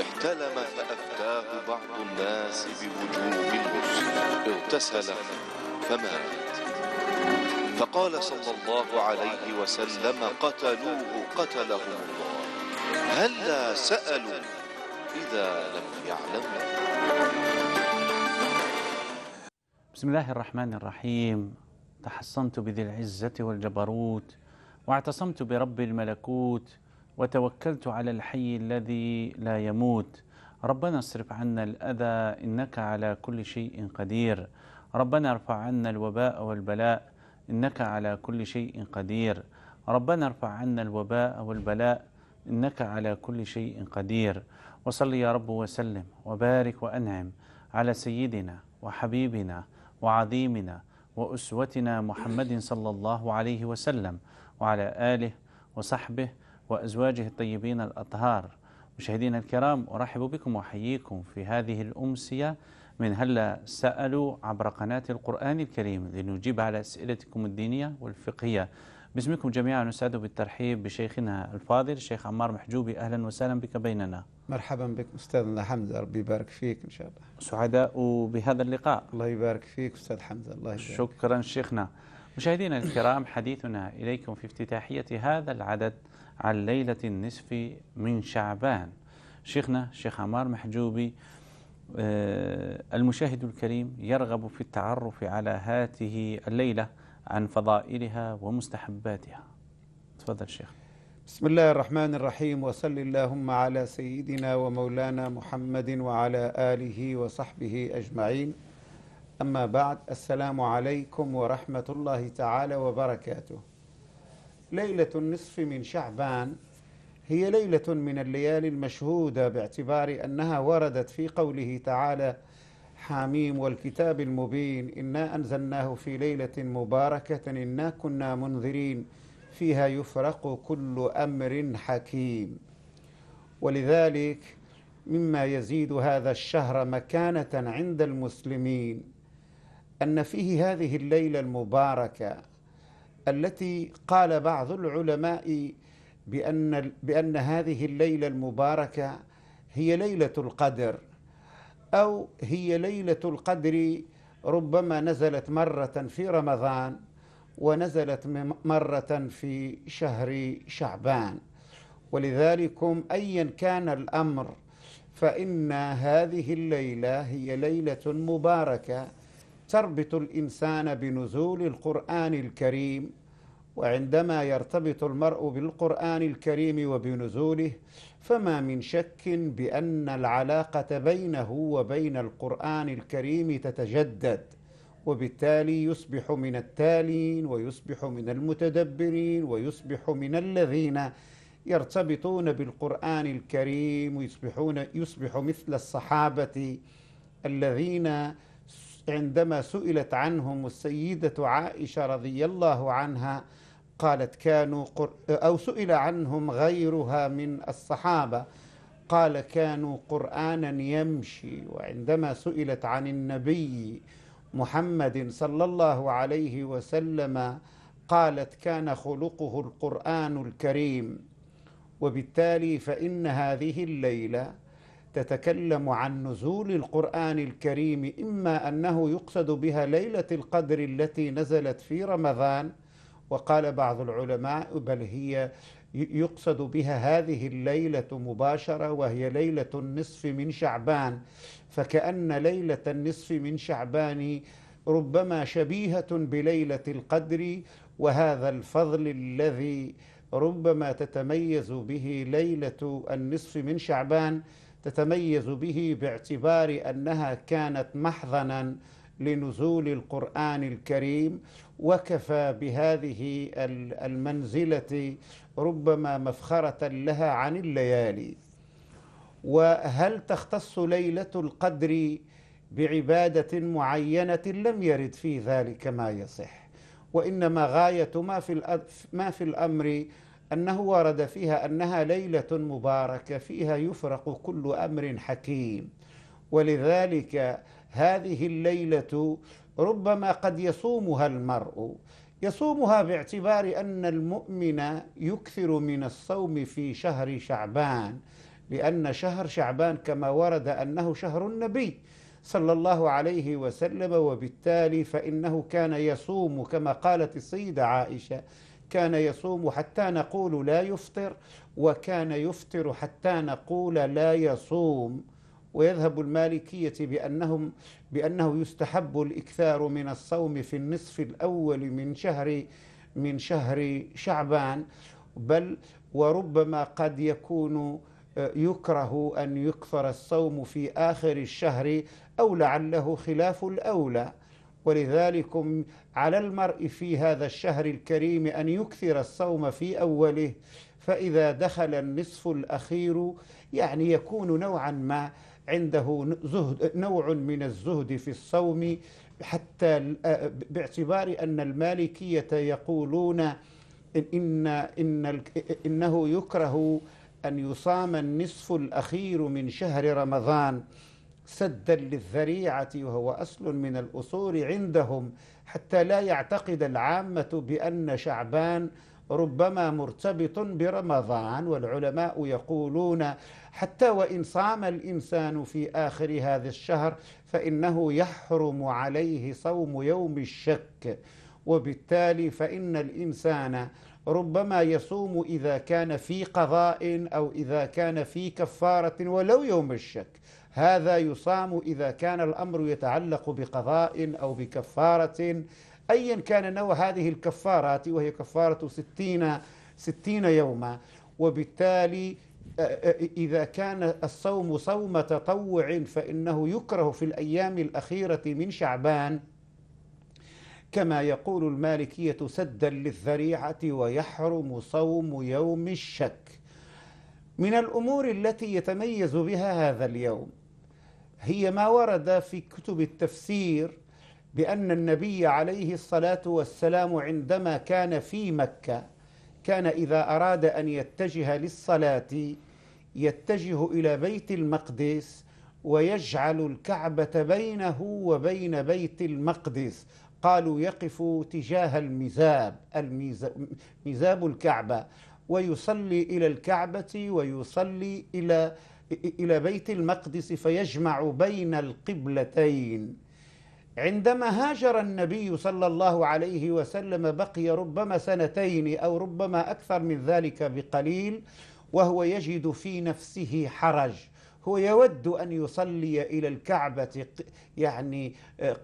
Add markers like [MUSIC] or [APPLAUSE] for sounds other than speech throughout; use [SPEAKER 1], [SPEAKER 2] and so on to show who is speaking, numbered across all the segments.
[SPEAKER 1] احتلم فأفتاه
[SPEAKER 2] بعض الناس بوجوب الغسل اغتسل
[SPEAKER 3] فمات فقال صلى الله عليه وسلم قتلوه قتلهم الله هلا سألوا إذا لم يعلموا
[SPEAKER 2] بسم الله الرحمن الرحيم تحصنت بذي العزة والجبروت واعتصمت برب الملكوت وتوكلت على الحي الذي لا يموت ربنا اصرف عنا الأذى إنك على كل شيء قدير ربنا ارفع عنا الوباء والبلاء إنك على كل شيء قدير ربنا ارفع عنا الوباء والبلاء إنك على كل شيء قدير وصل يا رب وسلم وبارك وأنعم على سيدنا وحبيبنا وعظيمنا وأسوتنا محمد صلى الله عليه وسلم وعلى آله وصحبه وأزواجه الطيبين الأطهار مشاهدينا الكرام أرحب بكم وأحييكم في هذه الأمسية من هلا سألوا عبر قناة القرآن الكريم لنجيب على أسئلتكم الدينية والفقهية باسمكم جميعا نسعد بالترحيب بشيخنا الفاضل الشيخ عمار محجوبي أهلا وسهلا بك بيننا
[SPEAKER 3] مرحبا بك أستاذنا حمزة ربي
[SPEAKER 2] يبارك فيك إن شاء الله سعداء بهذا اللقاء الله يبارك فيك أستاذ حمزة الله يبارك شكرا شيخنا مشاهدينا الكرام حديثنا إليكم في افتتاحية هذا العدد على ليلة النصف من شعبان شيخنا شيخ عمار محجوبي آه، المشاهد الكريم يرغب في التعرف على هاته الليلة عن فضائلها ومستحباتها تفضل شيخ
[SPEAKER 3] بسم الله الرحمن الرحيم وصل اللهم على سيدنا ومولانا محمد وعلى آله وصحبه أجمعين أما بعد السلام عليكم ورحمة الله تعالى وبركاته ليلة النصف من شعبان هي ليلة من الليالي المشهودة باعتبار أنها وردت في قوله تعالى حاميم والكتاب المبين إنا أنزلناه في ليلة مباركة إنا كنا منذرين فيها يفرق كل أمر حكيم ولذلك مما يزيد هذا الشهر مكانة عند المسلمين أن فيه هذه الليلة المباركة التي قال بعض العلماء بأن بأن هذه الليلة المباركة هي ليلة القدر أو هي ليلة القدر ربما نزلت مرة في رمضان ونزلت مرة في شهر شعبان ولذلكم أيا كان الأمر فإن هذه الليلة هي ليلة مباركة تربط الانسان بنزول القران الكريم وعندما يرتبط المرء بالقران الكريم وبنزوله فما من شك بان العلاقه بينه وبين القران الكريم تتجدد وبالتالي يصبح من التالين ويصبح من المتدبرين ويصبح من الذين يرتبطون بالقران الكريم ويصبحون يصبح مثل الصحابه الذين عندما سئلت عنهم السيدة عائشة رضي الله عنها قالت كانوا قر... أو سئل عنهم غيرها من الصحابة قال كانوا قرآنا يمشي وعندما سئلت عن النبي محمد صلى الله عليه وسلم قالت كان خلقه القرآن الكريم وبالتالي فإن هذه الليلة تتكلم عن نزول القران الكريم اما انه يقصد بها ليله القدر التي نزلت في رمضان وقال بعض العلماء بل هي يقصد بها هذه الليله مباشره وهي ليله النصف من شعبان فكان ليله النصف من شعبان ربما شبيهه بليله القدر وهذا الفضل الذي ربما تتميز به ليله النصف من شعبان تتميز به باعتبار انها كانت محضنا لنزول القران الكريم وكفى بهذه المنزله ربما مفخره لها عن الليالي وهل تختص ليله القدر بعباده معينه لم يرد في ذلك ما يصح وانما غايه ما في ما في الامر انه ورد فيها انها ليله مباركه فيها يفرق كل امر حكيم ولذلك هذه الليله ربما قد يصومها المرء يصومها باعتبار ان المؤمن يكثر من الصوم في شهر شعبان لان شهر شعبان كما ورد انه شهر النبي صلى الله عليه وسلم وبالتالي فانه كان يصوم كما قالت السيده عائشه كان يصوم حتى نقول لا يفطر وكان يفطر حتى نقول لا يصوم ويذهب المالكية بأنهم بأنه يستحب الإكثار من الصوم في النصف الأول من شهر من شهر شعبان بل وربما قد يكون آه، يكره أن يكثر الصوم في آخر الشهر أو لعله خلاف الأولى ولذلك على المرء في هذا الشهر الكريم أن يكثر الصوم في أوله فإذا دخل النصف الأخير يعني يكون نوعا ما عنده زهد نوع من الزهد في الصوم حتى باعتبار أن المالكية يقولون إن, إن إنه يكره أن يصام النصف الأخير من شهر رمضان سدا للذريعه وهو اصل من الاصول عندهم حتى لا يعتقد العامه بان شعبان ربما مرتبط برمضان والعلماء يقولون حتى وان صام الانسان في اخر هذا الشهر فانه يحرم عليه صوم يوم الشك وبالتالي فان الانسان ربما يصوم اذا كان في قضاء او اذا كان في كفاره ولو يوم الشك هذا يصام إذا كان الأمر يتعلق بقضاء أو بكفارة أيا كان نوع هذه الكفارات وهي كفارة ستين, ستين يوما وبالتالي آه، آه، إذا كان الصوم صوم تطوع فإنه يكره في الأيام الأخيرة من شعبان كما يقول المالكية سدا للذريعة ويحرم صوم يوم الشك من الأمور التي يتميز بها هذا اليوم هي ما ورد في كتب التفسير بأن النبي عليه الصلاة والسلام عندما كان في مكة كان إذا أراد أن يتجه للصلاة يتجه إلى بيت المقدس ويجعل الكعبة بينه وبين بيت المقدس قالوا يقف تجاه المزاب مزاب الكعبة ويصلي إلى الكعبة ويصلي إلى إلى بيت المقدس فيجمع بين القبلتين عندما هاجر النبي صلى الله عليه وسلم بقي ربما سنتين أو ربما أكثر من ذلك بقليل وهو يجد في نفسه حرج هو يود أن يصلي إلى الكعبة يعني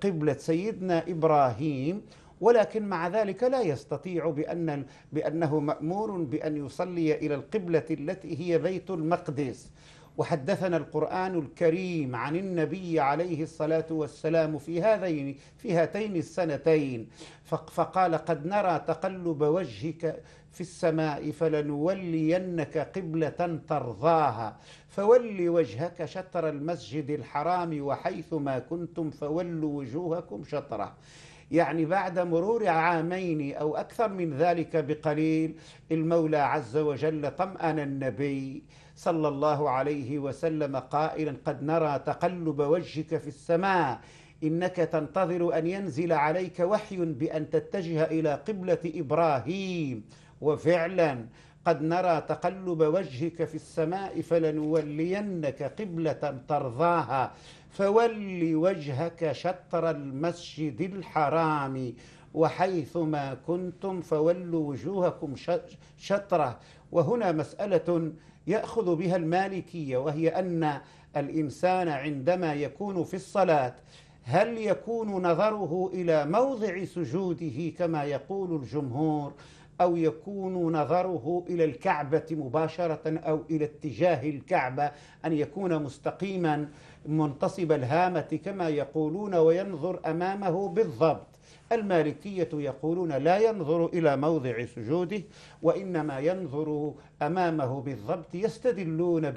[SPEAKER 3] قبلة سيدنا إبراهيم ولكن مع ذلك لا يستطيع بأن بأنه مأمور بأن يصلي إلى القبلة التي هي بيت المقدس وحدثنا القرآن الكريم عن النبي عليه الصلاة والسلام في هذين في هاتين السنتين فقال قد نرى تقلب وجهك في السماء فلنولينك قبلة ترضاها فول وجهك شطر المسجد الحرام وحيث ما كنتم فولوا وجوهكم شطره يعني بعد مرور عامين او اكثر من ذلك بقليل المولى عز وجل طمأن النبي صلى الله عليه وسلم قائلا قد نرى تقلب وجهك في السماء انك تنتظر ان ينزل عليك وحي بان تتجه الى قبله ابراهيم وفعلا قد نرى تقلب وجهك في السماء فلنولينك قبله ترضاها فول وجهك شطر المسجد الحرام وحيثما كنتم فولوا وجوهكم شطره وهنا مساله ياخذ بها المالكيه وهي ان الانسان عندما يكون في الصلاه هل يكون نظره الى موضع سجوده كما يقول الجمهور او يكون نظره الى الكعبه مباشره او الى اتجاه الكعبه ان يكون مستقيما منتصب الهامه كما يقولون وينظر امامه بالضبط المالكية يقولون لا ينظر إلى موضع سجوده وإنما ينظر أمامه بالضبط يستدلون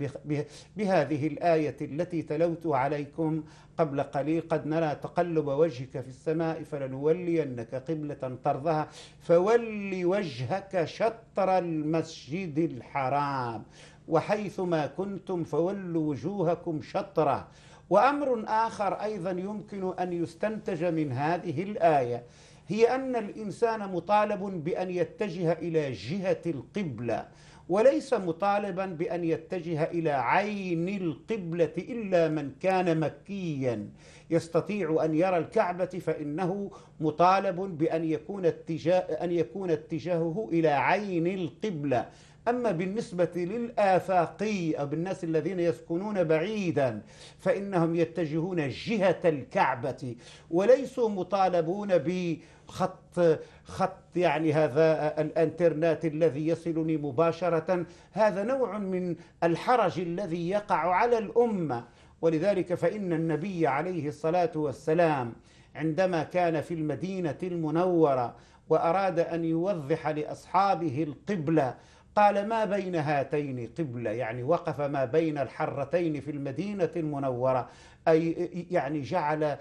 [SPEAKER 3] بهذه الآية التي تلوت عليكم قبل قليل قد نرى تقلب وجهك في السماء فلنولينك قبلة ترضها فول وجهك شطر المسجد الحرام وحيثما كنتم فولوا وجوهكم شطره وامر اخر ايضا يمكن ان يستنتج من هذه الايه هي ان الانسان مطالب بان يتجه الى جهه القبله وليس مطالبا بان يتجه الى عين القبله الا من كان مكيا يستطيع ان يرى الكعبه فانه مطالب بان يكون اتجاه ان يكون اتجاهه الى عين القبله أما بالنسبة للآفاقي أو بالناس الذين يسكنون بعيدا فإنهم يتجهون جهة الكعبة وليسوا مطالبون بخط خط يعني هذا الانترنت الذي يصلني مباشرة هذا نوع من الحرج الذي يقع على الأمة ولذلك فإن النبي عليه الصلاة والسلام عندما كان في المدينة المنورة وأراد أن يوضح لأصحابه القبلة قال ما بين هاتين قبله يعني وقف ما بين الحرتين في المدينه المنوره اي يعني جعل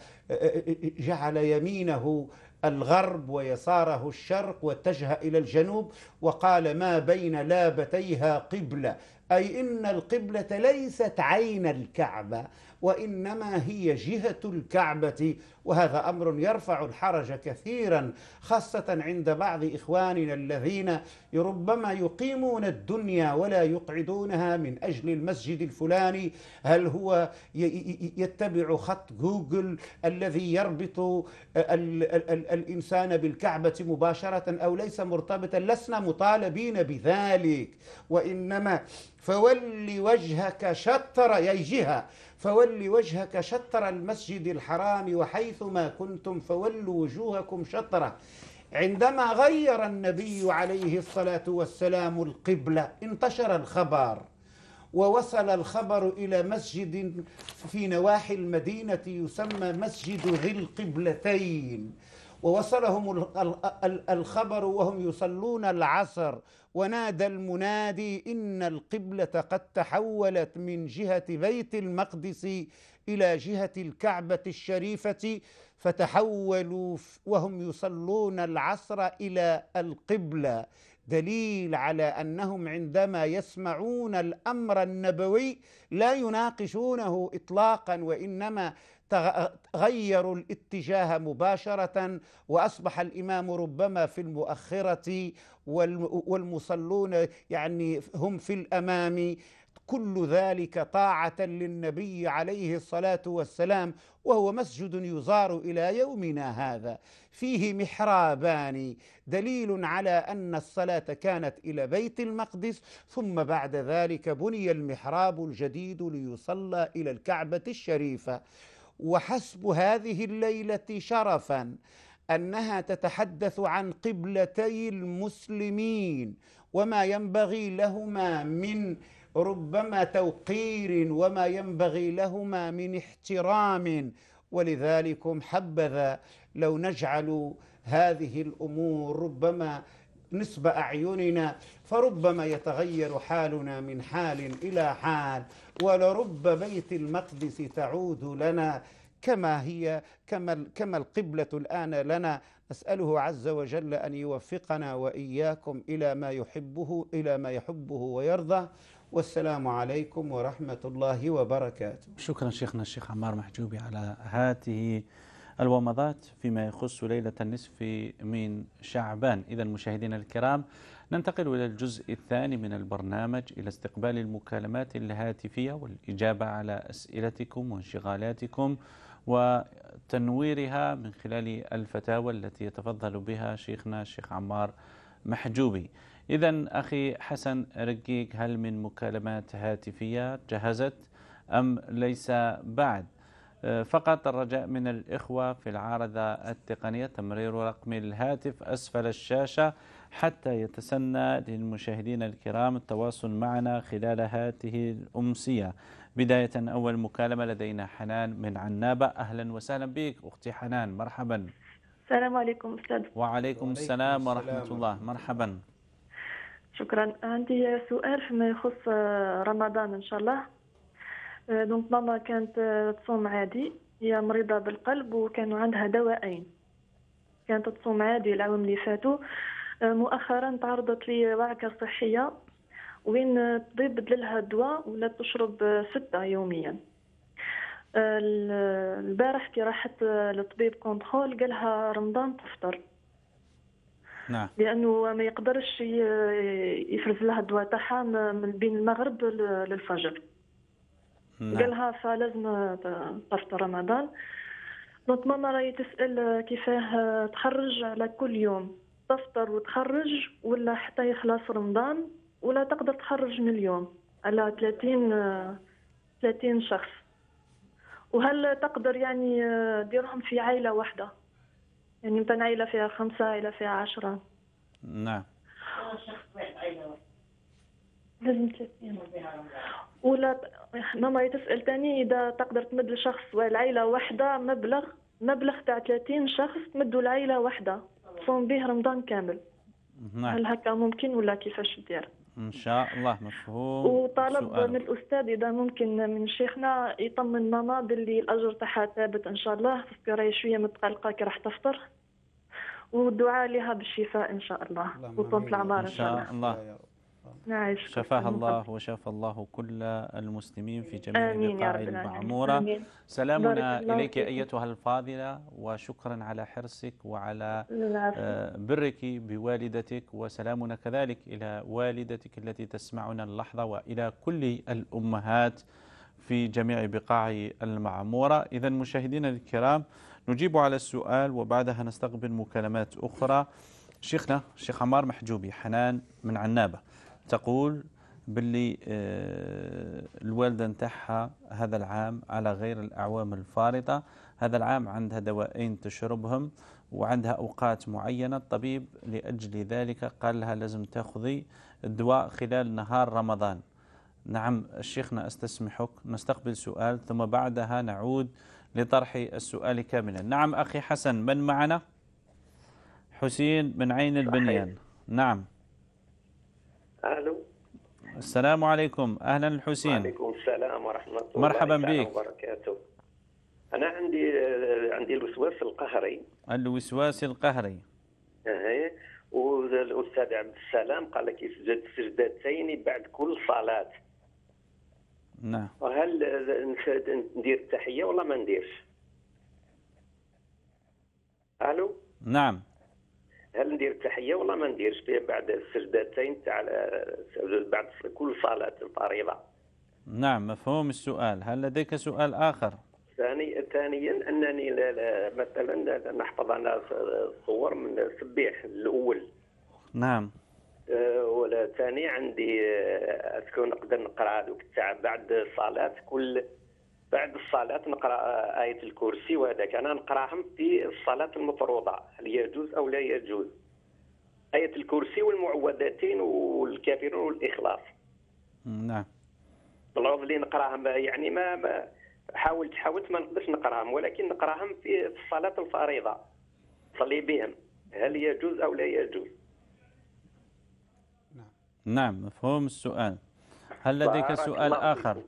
[SPEAKER 3] جعل يمينه الغرب ويساره الشرق واتجه الى الجنوب وقال ما بين لابتيها قبله أي إن القبلة ليست عين الكعبة وإنما هي جهة الكعبة وهذا أمر يرفع الحرج كثيرا خاصة عند بعض إخواننا الذين ربما يقيمون الدنيا ولا يقعدونها من أجل المسجد الفلاني هل هو يتبع خط جوجل الذي يربط الإنسان بالكعبة مباشرة أو ليس مرتبطا لسنا مطالبين بذلك وإنما فول وجهك شطر أي جهة فول وجهك شطر المسجد الحرام وحيثما كنتم فولوا وجوهكم شطره عندما غير النبي عليه الصلاة والسلام القبلة انتشر الخبر ووصل الخبر إلى مسجد في نواحي المدينة يسمى مسجد ذي القبلتين ووصلهم الخبر وهم يصلون العصر ونادى المنادي إن القبلة قد تحولت من جهة بيت المقدس إلى جهة الكعبة الشريفة فتحولوا وهم يصلون العصر إلى القبلة دليل على انهم عندما يسمعون الامر النبوي لا يناقشونه اطلاقا وانما غيروا الاتجاه مباشره واصبح الامام ربما في المؤخره والمصلون يعني هم في الامام كل ذلك طاعه للنبي عليه الصلاه والسلام وهو مسجد يزار الى يومنا هذا فيه محرابان دليل على ان الصلاه كانت الى بيت المقدس ثم بعد ذلك بني المحراب الجديد ليصلى الى الكعبه الشريفه وحسب هذه الليله شرفا انها تتحدث عن قبلتي المسلمين وما ينبغي لهما من ربما توقير وما ينبغي لهما من احترام ولذلك حبذا لو نجعل هذه الامور ربما نصب أعيننا فربما يتغير حالنا من حال إلى حال ولرب بيت المقدس تعود لنا كما هي كما كما القبلة الآن لنا نسأله عز وجل أن يوفقنا وإياكم إلى ما يحبه إلى ما يحبه ويرضى والسلام عليكم ورحمة الله وبركاته
[SPEAKER 2] شكرا شيخنا الشيخ عمار محجوبي على هذه الومضات فيما يخص ليلة النصف من شعبان إذا مشاهدينا الكرام ننتقل إلى الجزء الثاني من البرنامج إلى استقبال المكالمات الهاتفية والإجابة على أسئلتكم وانشغالاتكم وتنويرها من خلال الفتاوى التي يتفضل بها شيخنا الشيخ عمار محجوبي إذا أخي حسن رقيق هل من مكالمات هاتفية جهزت أم ليس بعد فقط الرجاء من الإخوة في العارضة التقنية تمرير رقم الهاتف أسفل الشاشة حتى يتسنى للمشاهدين الكرام التواصل معنا خلال هذه الأمسية بداية أول مكالمة لدينا حنان من عنابة أهلا وسهلا بك أختي حنان مرحبا
[SPEAKER 4] السلام عليكم أستاذ وعليكم,
[SPEAKER 2] وعليكم السلام ورحمة السلام. الله مرحبا
[SPEAKER 4] شكرا عندي سؤال فيما يخص رمضان إن شاء الله آه، دونك ماما كانت آه، تصوم عادي هي مريضة بالقلب وكانوا عندها دوائين كانت تصوم عادي العام اللي فاتوا آه، مؤخرا تعرضت وعكة صحية وين الطبيب بدلها الدواء ولات تشرب ستة يوميا البارح كي راحت للطبيب كونترول قالها رمضان تفطر نعم لانه ما يقدرش يفرز لها الدواء تاعها من بين المغرب للفجر نعم. قالها فلازم تفطر رمضان دونك ماما راهي تسال كيفاه تخرج على كل يوم تفطر وتخرج ولا حتى يخلص رمضان ولا تقدر تخرج من اليوم على 30 30 شخص وهل تقدر يعني ديرهم في عائله واحده يعني مثلا عائله فيها خمسه عائله فيها عشرة نعم لازم
[SPEAKER 1] 30 ولا
[SPEAKER 4] ماما تسال تاني اذا تقدر تمد لشخص والعائله واحده مبلغ مبلغ تاع 30 شخص تمدوا العائله واحده تصوم به رمضان كامل
[SPEAKER 2] نعم. هل هكا
[SPEAKER 4] ممكن ولا كيفاش دير
[SPEAKER 2] ان شاء الله مفهوم وطالب سؤال. من
[SPEAKER 4] الاستاذ اذا ممكن من شيخنا يطمن ماما باللي الاجر تاعها ثابت ان شاء الله في شويه متقلقه كي راح تفطر والدعاء لها بالشفاء ان شاء الله وطول الاعمار ان شاء الله, إن شاء الله. نعيش شفاها الله
[SPEAKER 2] وشفى الله كل المسلمين في جميع بقاع المعمورة آمين. سلامنا إليك أيتها الفاضلة وشكرا على حرصك وعلى آه، برك بوالدتك وسلامنا كذلك إلى والدتك التي تسمعنا اللحظة وإلى كل الأمهات في جميع بقاع المعمورة إذا مشاهدينا الكرام نجيب على السؤال وبعدها نستقبل مكالمات أخرى شيخنا شيخ عمار محجوبي حنان من عنابه تقول باللي آه، الوالدة نتاعها هذا العام على غير الأعوام الفارطة هذا العام عندها دوائين تشربهم وعندها أوقات معينة الطبيب لأجل ذلك قال لها لازم تأخذي الدواء خلال نهار رمضان نعم شيخنا استسمحك نستقبل سؤال ثم بعدها نعود لطرح السؤال كاملا نعم أخي حسن من معنا حسين من عين البنيان نعم الو السلام عليكم اهلا الحسين وعليكم
[SPEAKER 5] السلام ورحمه الله مرحبا بك وبركاته انا عندي عندي الوسواس القهري
[SPEAKER 2] الوسواس القهري
[SPEAKER 5] ايه والاستاذ عبد السلام قال لك يسجد سجدتين بعد كل صلاه نعم وهل ندير التحيه ولا ما نديرش الو نعم هل ندير التحيه ولا ما نديرش بعد السجدتين تاع بعد كل صلاه الفريضه
[SPEAKER 2] نعم مفهوم السؤال هل لديك سؤال اخر
[SPEAKER 5] ثاني ثانيا انني لا لا مثلا نحفظ انا صور من السبيح الاول نعم أه، ولا ثاني عندي أه، اسكون نقدر نقرا هذوك تاع بعد صلاه كل بعد الصلاة نقرأ آية الكرسي وهذاك أنا نقراهم في الصلاة المفروضة هل يجوز أو لا يجوز آية الكرسي والمعوذتين والكافرون والإخلاص نعم بالعوض اللي نقراهم يعني ما, ما حاولت حاولت ما نقدرش نقراهم ولكن نقراهم في الصلاة الفريضة صلي بهم هل يجوز أو لا يجوز
[SPEAKER 2] نعم, نعم، مفهوم السؤال هل لديك سؤال آخر؟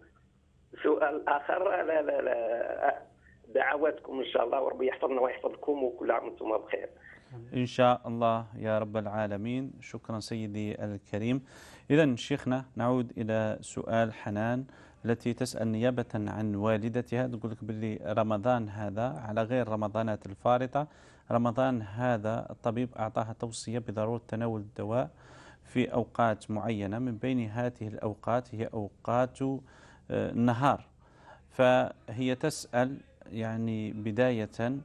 [SPEAKER 5] سؤال اخر لا لا لا دعواتكم ان شاء الله وربي يحفظنا ويحفظكم وكل عام وانتم بخير
[SPEAKER 2] ان شاء الله يا رب العالمين شكرا سيدي الكريم اذا شيخنا نعود الى سؤال حنان التي تسال نيابه عن والدتها تقول لك باللي رمضان هذا على غير رمضانات الفارطه رمضان هذا الطبيب اعطاها توصيه بضروره تناول الدواء في اوقات معينه من بين هذه الاوقات هي اوقات النهار فهي تسأل يعني بداية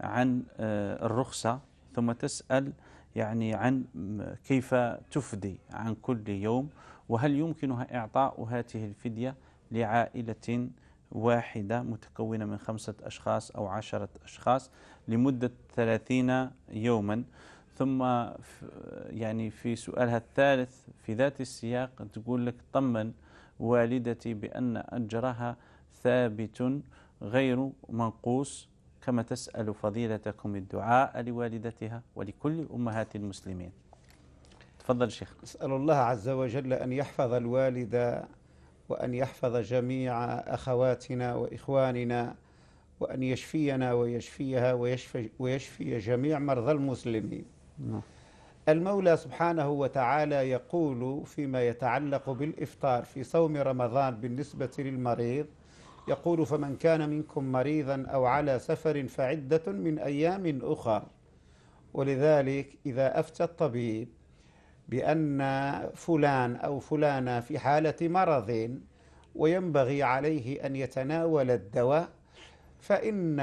[SPEAKER 2] عن آه، الرخصة ثم تسأل يعني عن كيف تفدي عن كل يوم وهل يمكنها إعطاء هذه الفدية لعائلة واحدة متكونة من خمسة أشخاص أو عشرة أشخاص لمدة ثلاثين يوما ثم يعني في سؤالها الثالث في ذات السياق تقول لك طمن والدتي بأن أجرها ثابت غير منقوص كما تسأل فضيلتكم الدعاء لوالدتها ولكل أمهات المسلمين تفضل شيخ
[SPEAKER 3] أسأل الله عز وجل أن يحفظ الوالدة وأن يحفظ جميع أخواتنا وإخواننا وأن يشفينا ويشفيها ويشفي, ويشفي جميع مرضى المسلمين نعم المولى سبحانه وتعالى يقول فيما يتعلق بالافطار في صوم رمضان بالنسبه للمريض يقول فمن كان منكم مريضا او على سفر فعده من ايام اخر ولذلك اذا افتى الطبيب بان فلان او فلانه في حاله مرض وينبغي عليه ان يتناول الدواء فان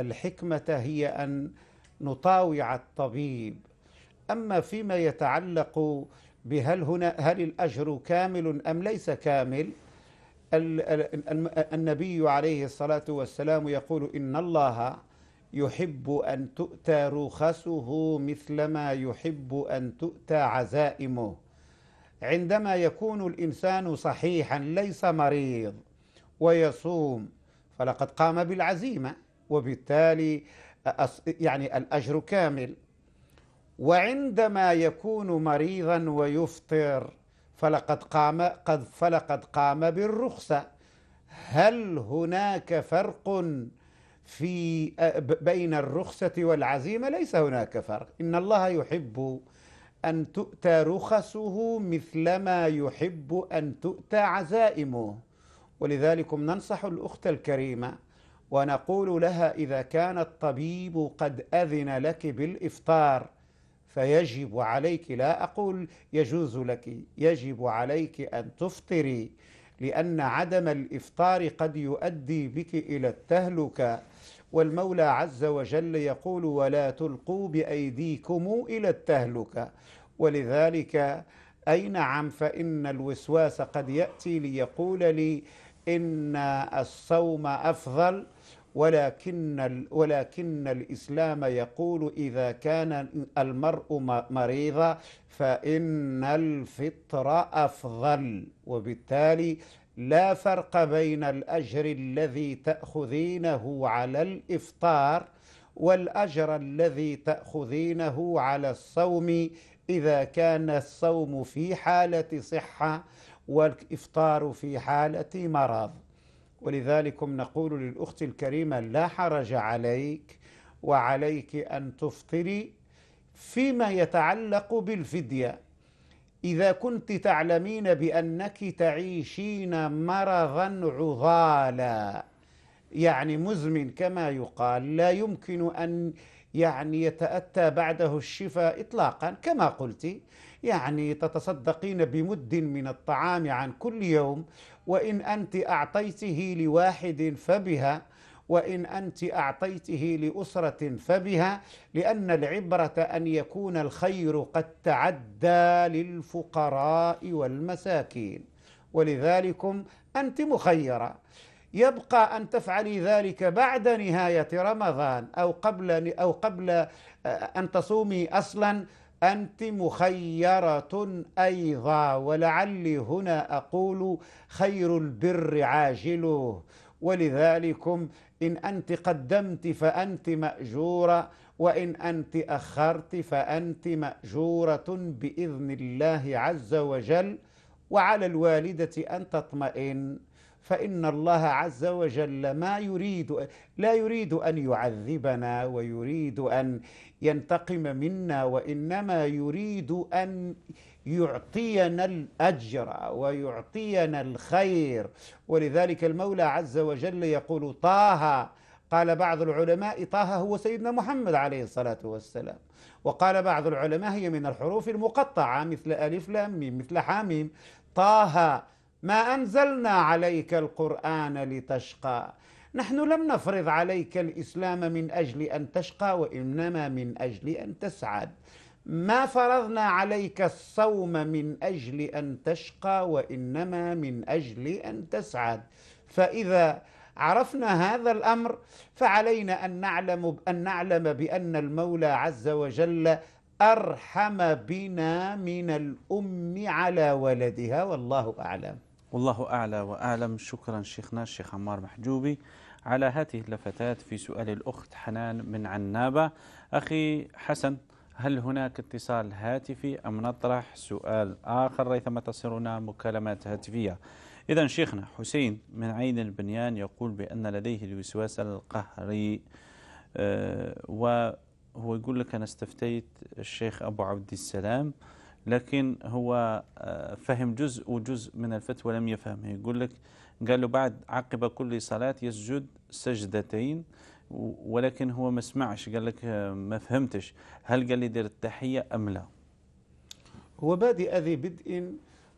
[SPEAKER 3] الحكمه هي ان نطاوع الطبيب أما فيما يتعلق بهل هنا هل الأجر كامل أم ليس كامل النبي عليه الصلاة والسلام يقول إن الله يحب أن تؤتى رخصه مثلما يحب أن تؤتى عزائمه عندما يكون الإنسان صحيحا ليس مريض ويصوم فلقد قام بالعزيمة وبالتالي يعني الأجر كامل وعندما يكون مريضا ويفطر فلقد قام قد فلقد قام بالرخصة هل هناك فرق في بين الرخصة والعزيمة ليس هناك فرق إن الله يحب أن تؤتى رخصه مثلما يحب أن تؤتى عزائمه ولذلك ننصح الأخت الكريمة ونقول لها إذا كان الطبيب قد أذن لك بالإفطار فيجب عليك لا اقول يجوز لك يجب عليك ان تفطري لان عدم الافطار قد يؤدي بك الى التهلكه والمولى عز وجل يقول ولا تلقوا بايديكم الى التهلكه ولذلك اي نعم فان الوسواس قد ياتي ليقول لي ان الصوم افضل ولكن ولكن الاسلام يقول اذا كان المرء مريضا فان الفطر افضل وبالتالي لا فرق بين الاجر الذي تاخذينه على الافطار والاجر الذي تاخذينه على الصوم اذا كان الصوم في حاله صحه والافطار في حاله مرض ولذلكم نقول للأخت الكريمة لا حرج عليك وعليك أن تفطري فيما يتعلق بالفدية إذا كنت تعلمين بأنك تعيشين مرضا عضالا يعني مزمن كما يقال لا يمكن أن يعني يتأتى بعده الشفاء إطلاقا كما قلت يعني تتصدقين بمد من الطعام عن كل يوم وإن أنت أعطيته لواحد فبها وإن أنت أعطيته لأسرة فبها لأن العبرة أن يكون الخير قد تعدى للفقراء والمساكين ولذلكم أنت مخيرة يبقى أن تفعلي ذلك بعد نهاية رمضان أو قبل أو قبل آه، أن تصومي أصلا أنت مخيرة أيضا ولعلي هنا أقول خير البر عاجله ولذلكم إن أنت قدمت فأنت مأجورة وإن أنت أخرت فأنت مأجورة بإذن الله عز وجل وعلى الوالدة أن تطمئن فإن الله عز وجل ما يريد لا يريد أن يعذبنا ويريد أن ينتقم منا وإنما يريد أن يعطينا الأجر ويعطينا الخير ولذلك المولى عز وجل يقول طه قال بعض العلماء طه هو سيدنا محمد عليه الصلاة والسلام وقال بعض العلماء هي من الحروف المقطعة مثل ألف لام مثل حاميم طه ما انزلنا عليك القران لتشقى نحن لم نفرض عليك الاسلام من اجل ان تشقى وانما من اجل ان تسعد ما فرضنا عليك الصوم من اجل ان تشقى وانما من اجل ان تسعد فاذا عرفنا هذا الامر فعلينا ان نعلم ان نعلم بان المولى عز وجل ارحم بنا من الام على ولدها والله
[SPEAKER 2] اعلم والله أعلى وأعلم شكرا شيخنا الشيخ عمار محجوبي على هذه اللفتات في سؤال الأخت حنان من عنابة أخي حسن هل هناك اتصال هاتفي أم نطرح سؤال آخر ريثما تصلنا مكالمات هاتفية إذا شيخنا حسين من عين البنيان يقول بأن لديه الوسواس القهري آه، وهو يقول لك أنا استفتيت الشيخ أبو عبد السلام لكن هو آه، فهم جزء وجزء من الفتوى لم يفهمه يقول لك قال له بعد عقب كل صلاة يسجد سجدتين ولكن هو ما سمعش قال لك آه، ما فهمتش هل قال لي دير التحية أم لا
[SPEAKER 3] هو بادئ ذي بدء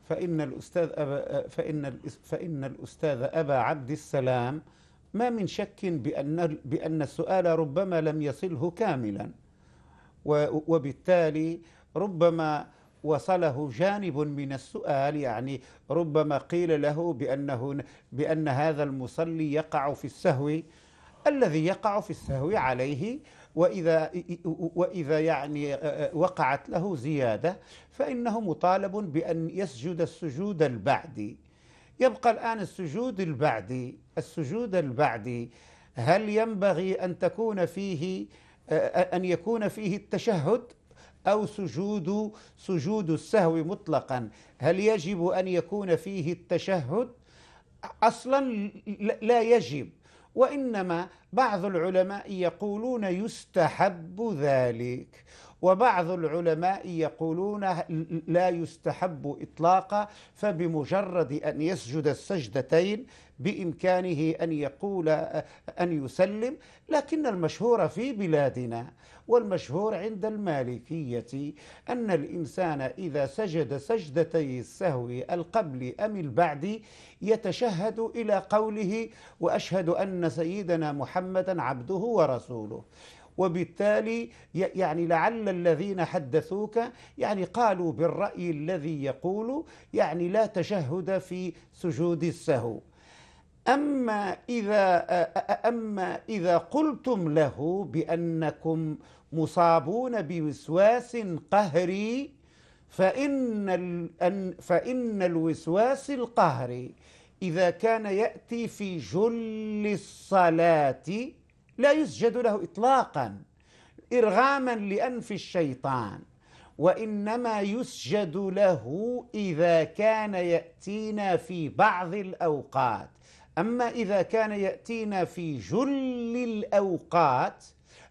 [SPEAKER 3] فإن الأستاذ أبا آه، فإن فإن الأستاذ أبا عبد السلام ما من شك بأن بأن السؤال ربما لم يصله كاملا وبالتالي ربما وصله جانب من السؤال يعني ربما قيل له بأنه بأن هذا المصلي يقع في السهو الذي يقع في السهو عليه وإذا وإذا يعني وقعت له زيادة فإنه مطالب بأن يسجد السجود البعدي يبقى الآن السجود البعدي السجود البعدي هل ينبغي أن تكون فيه أن يكون فيه التشهد أو سجود سجود السهو مطلقا هل يجب أن يكون فيه التشهد؟ أصلا لا يجب وإنما بعض العلماء يقولون يستحب ذلك وبعض العلماء يقولون لا يستحب إطلاقا فبمجرد أن يسجد السجدتين بإمكانه أن يقول أن يسلم لكن المشهور في بلادنا والمشهور عند المالكية أن الإنسان إذا سجد سجدتي السهو القبل أم البعد يتشهد إلى قوله وأشهد أن سيدنا محمدا عبده ورسوله وبالتالي يعني لعل الذين حدثوك يعني قالوا بالرأي الذي يقول يعني لا تشهد في سجود السهو أما إذا أما إذا قلتم له بأنكم مصابون بوسواس قهري فإن فإن الوسواس القهري إذا كان يأتي في جل الصلاة لا يسجد له اطلاقا ارغاما لانف الشيطان وانما يسجد له اذا كان ياتينا في بعض الاوقات اما اذا كان ياتينا في جل الاوقات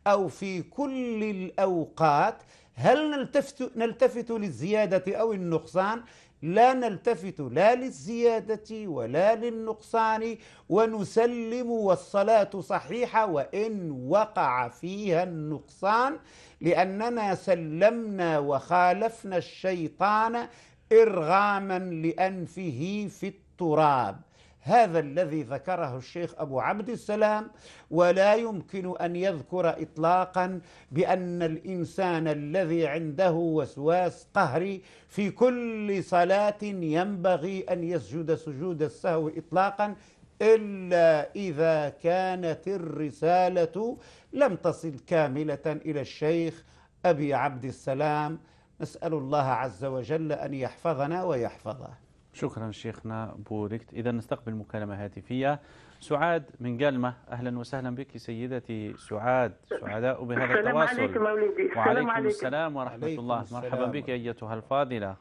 [SPEAKER 3] او في كل الاوقات هل نلتفت نلتفت للزياده او النقصان لا نلتفت لا للزيادة ولا للنقصان ونسلم والصلاة صحيحة وإن وقع فيها النقصان لأننا سلمنا وخالفنا الشيطان إرغاما لأنفه في التراب هذا الذي ذكره الشيخ ابو عبد السلام ولا يمكن ان يذكر اطلاقا بان الانسان الذي عنده وسواس قهري في كل صلاه ينبغي ان يسجد سجود السهو اطلاقا الا اذا كانت الرساله لم تصل كامله الى الشيخ ابي عبد السلام نسال الله عز وجل ان يحفظنا ويحفظه شكرا
[SPEAKER 2] شيخنا بوركت إذا نستقبل مكالمة هاتفية سعاد من قلمة أهلا وسهلا بك سيدتي سعاد سعداء بهذا السلام التواصل مولدي وعليكم عليكم. السلام ورحمة الله السلام. مرحبا بك أيتها الفاضلة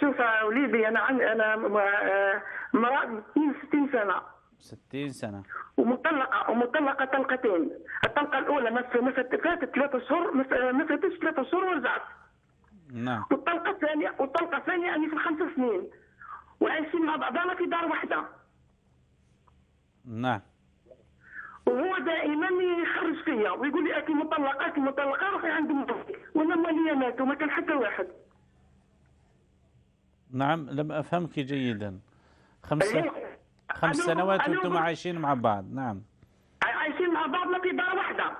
[SPEAKER 6] شوف وليدي أنا عندي أنا امرأة آه، 62 سنة
[SPEAKER 2] 60 سنة
[SPEAKER 6] ومطلقة ومطلقة طلقتين الطلقة الأولى مثل فاتت ثلاثة أشهر مثل فاتتش آه، ثلاثة أشهر ورجعت نعم والطلقه الثانيه والطلقه الثانيه أني في الخمس سنين وعايشين مع بعضنا في دار واحده نعم وهو دائما يخرج فيا ويقول لي اكي مطلقه اكي مطلقه روحي عند مرتي وانا مالي مات وما كان حتى واحد
[SPEAKER 2] نعم لم افهمك جيدا خمس خمس سنوات وانتم عايشين مع بعض نعم
[SPEAKER 6] عايشين مع بعضنا في دار واحده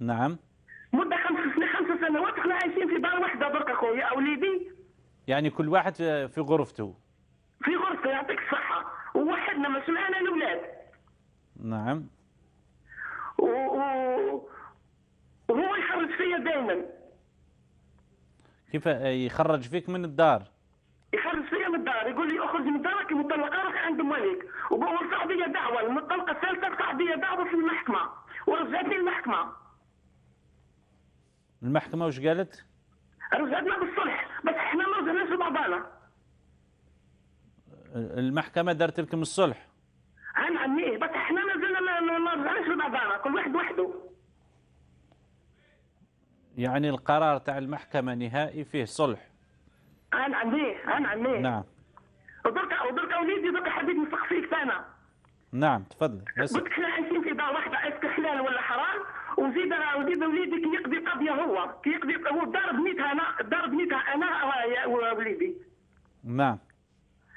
[SPEAKER 6] نعم انا احنا عايشين في دار واحده برك اخويا اوليدي
[SPEAKER 2] يعني كل واحد في غرفته
[SPEAKER 6] في غرفته يعطيك الصحه ووحدنا ما سمعنا الاولاد نعم و... وهو يخرج فيا دائما
[SPEAKER 2] كيف يخرج فيك من الدار
[SPEAKER 6] يخرج فيا من الدار يقول لي اخرج من دارك مطلقه روح عند مالك وبقول صاحبي دعوه المطلقه الثالثه صاحبي دعوه في المحكمه ورجعتني المحكمه
[SPEAKER 2] المحكمة وش قالت؟
[SPEAKER 6] رجعتنا بالصلح بس احنا ما رجعناش لبعضنا
[SPEAKER 2] المحكمة دارت لكم الصلح
[SPEAKER 6] عن عمي بس احنا ما زلنا ما رجعناش لبعضنا كل واحد وحده
[SPEAKER 2] يعني القرار تاع المحكمة نهائي فيه صلح
[SPEAKER 6] عن عمي عن عمي نعم ودرك ودرك وليدي درك حبيت نسقسيك انا
[SPEAKER 2] نعم تفضل قلت
[SPEAKER 6] احنا عايشين في دار واحدة اسكو حلال ولا حرام وزيد وزيد وليدي كي يقضي قضيه هو كي يقضي هو الدار بنيتها انا الدار بنيتها انا وليدي نعم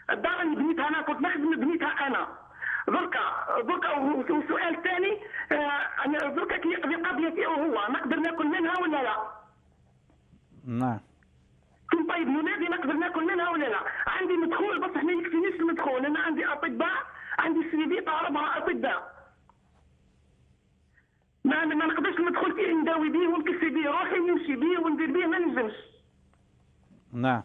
[SPEAKER 6] الدار اللي بنيتها انا كنت نخدم بنيتها انا دركا دركا والسؤال الثاني آه، انا دركا كي يقضي قضيتي هو نقدر ناكل منها ولا لا؟ نعم كنت طيب منادي نقدر ناكل منها ولا لا؟ عندي مدخول بصح ما يكفينيش المدخول انا عندي اطباء عندي سيدي طالبها اطباء ما ما نقدرش ندخل فيه نداوي به ونكسي به روحي ونمشي به وندير به ما نجمش
[SPEAKER 2] نعم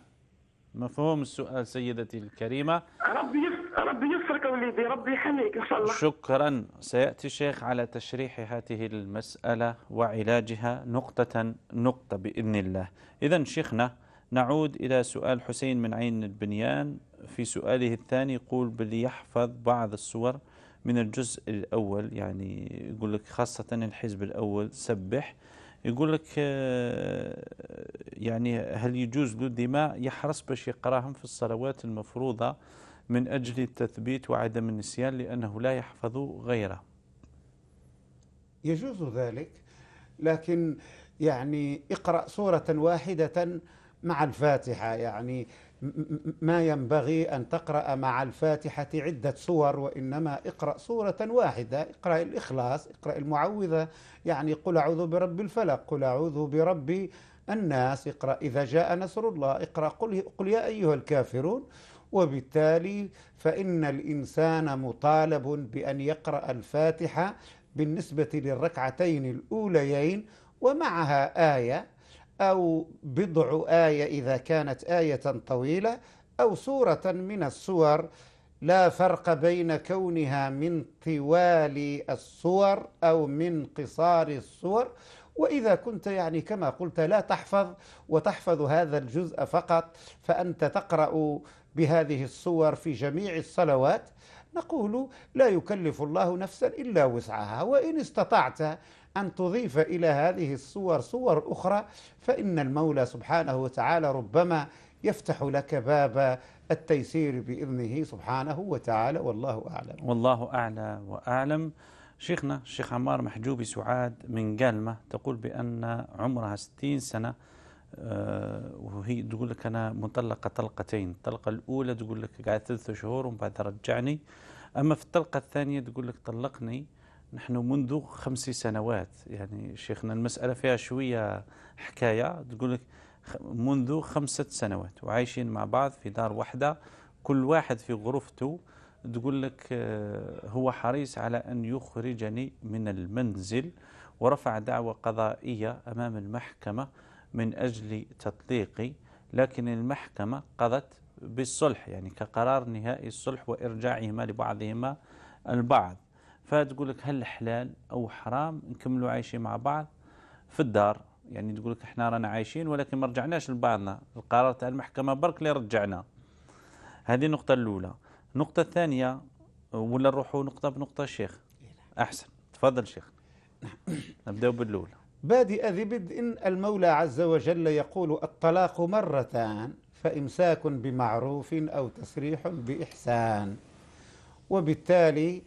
[SPEAKER 2] مفهوم السؤال سيدتي الكريمة
[SPEAKER 6] ربي يسر ربي يسرك وليدي ربي يحميك إن شاء الله
[SPEAKER 2] شكرا سيأتي الشيخ على تشريح هذه المسألة وعلاجها نقطة نقطة بإذن الله إذا شيخنا نعود إلى سؤال حسين من عين البنيان في سؤاله الثاني يقول بليحفظ بعض السور من الجزء الأول يعني يقول لك خاصة الحزب الأول سبح يقول لك آه، يعني هل يجوز له دماء يحرص باش يقراهم في الصلوات المفروضة من أجل التثبيت وعدم النسيان لأنه لا يحفظ غيره
[SPEAKER 3] يجوز ذلك لكن يعني اقرأ سورة واحدة مع الفاتحة يعني ما ينبغي أن تقرأ مع الفاتحة عدة سور وإنما اقرأ سورة واحدة اقرأ الإخلاص اقرأ المعوذة يعني قل أعوذ برب الفلق قل أعوذ برب الناس اقرأ إذا جاء نصر الله اقرأ قل, قل يا أيها الكافرون وبالتالي فإن الإنسان مطالب بأن يقرأ الفاتحة بالنسبة للركعتين الأوليين ومعها آية أو بضع آية إذا كانت آية طويلة أو سورة من السور لا فرق بين كونها من طوال السور أو من قصار السور وإذا كنت يعني كما قلت لا تحفظ وتحفظ هذا الجزء فقط فأنت تقرأ بهذه السور في جميع الصلوات نقول لا يكلف الله نفسا إلا وسعها وإن استطعت أن تضيف إلى هذه الصور صور أخرى فإن المولى سبحانه وتعالى ربما يفتح لك باب التيسير بإذنه سبحانه وتعالى والله أعلم
[SPEAKER 2] والله أعلى وأعلم شيخنا الشيخ عمار محجوبي سعاد من قالمة تقول بأن عمرها 60 سنة آه، وهي تقول لك أنا مطلقة طلقتين الطلقة الأولى تقول لك قعدت ثلاث شهور ومن بعد رجعني أما في الطلقة الثانية تقول لك طلقني نحن منذ خمس سنوات يعني شيخنا المسألة فيها شوية حكاية تقول لك منذ خمسة سنوات وعايشين مع بعض في دار واحدة كل واحد في غرفته تقول لك آه، هو حريص على أن يخرجني من المنزل ورفع دعوة قضائية أمام المحكمة من أجل تطليقي لكن المحكمة قضت بالصلح يعني كقرار نهائي الصلح وإرجاعهما لبعضهما البعض فتقول لك هل حلال او حرام نكملوا عايشين مع بعض في الدار يعني تقول لك احنا رانا عايشين ولكن ما رجعناش لبعضنا القرار تاع المحكمه برك اللي رجعنا هذه النقطه الاولى النقطه الثانيه ولا نروحوا نقطه بنقطه شيخ احسن تفضل شيخ [COUGHS] نبداو بالاولى
[SPEAKER 3] بادئ ذي بدء المولى عز وجل يقول الطلاق مرتان فامساك بمعروف او تسريح باحسان وبالتالي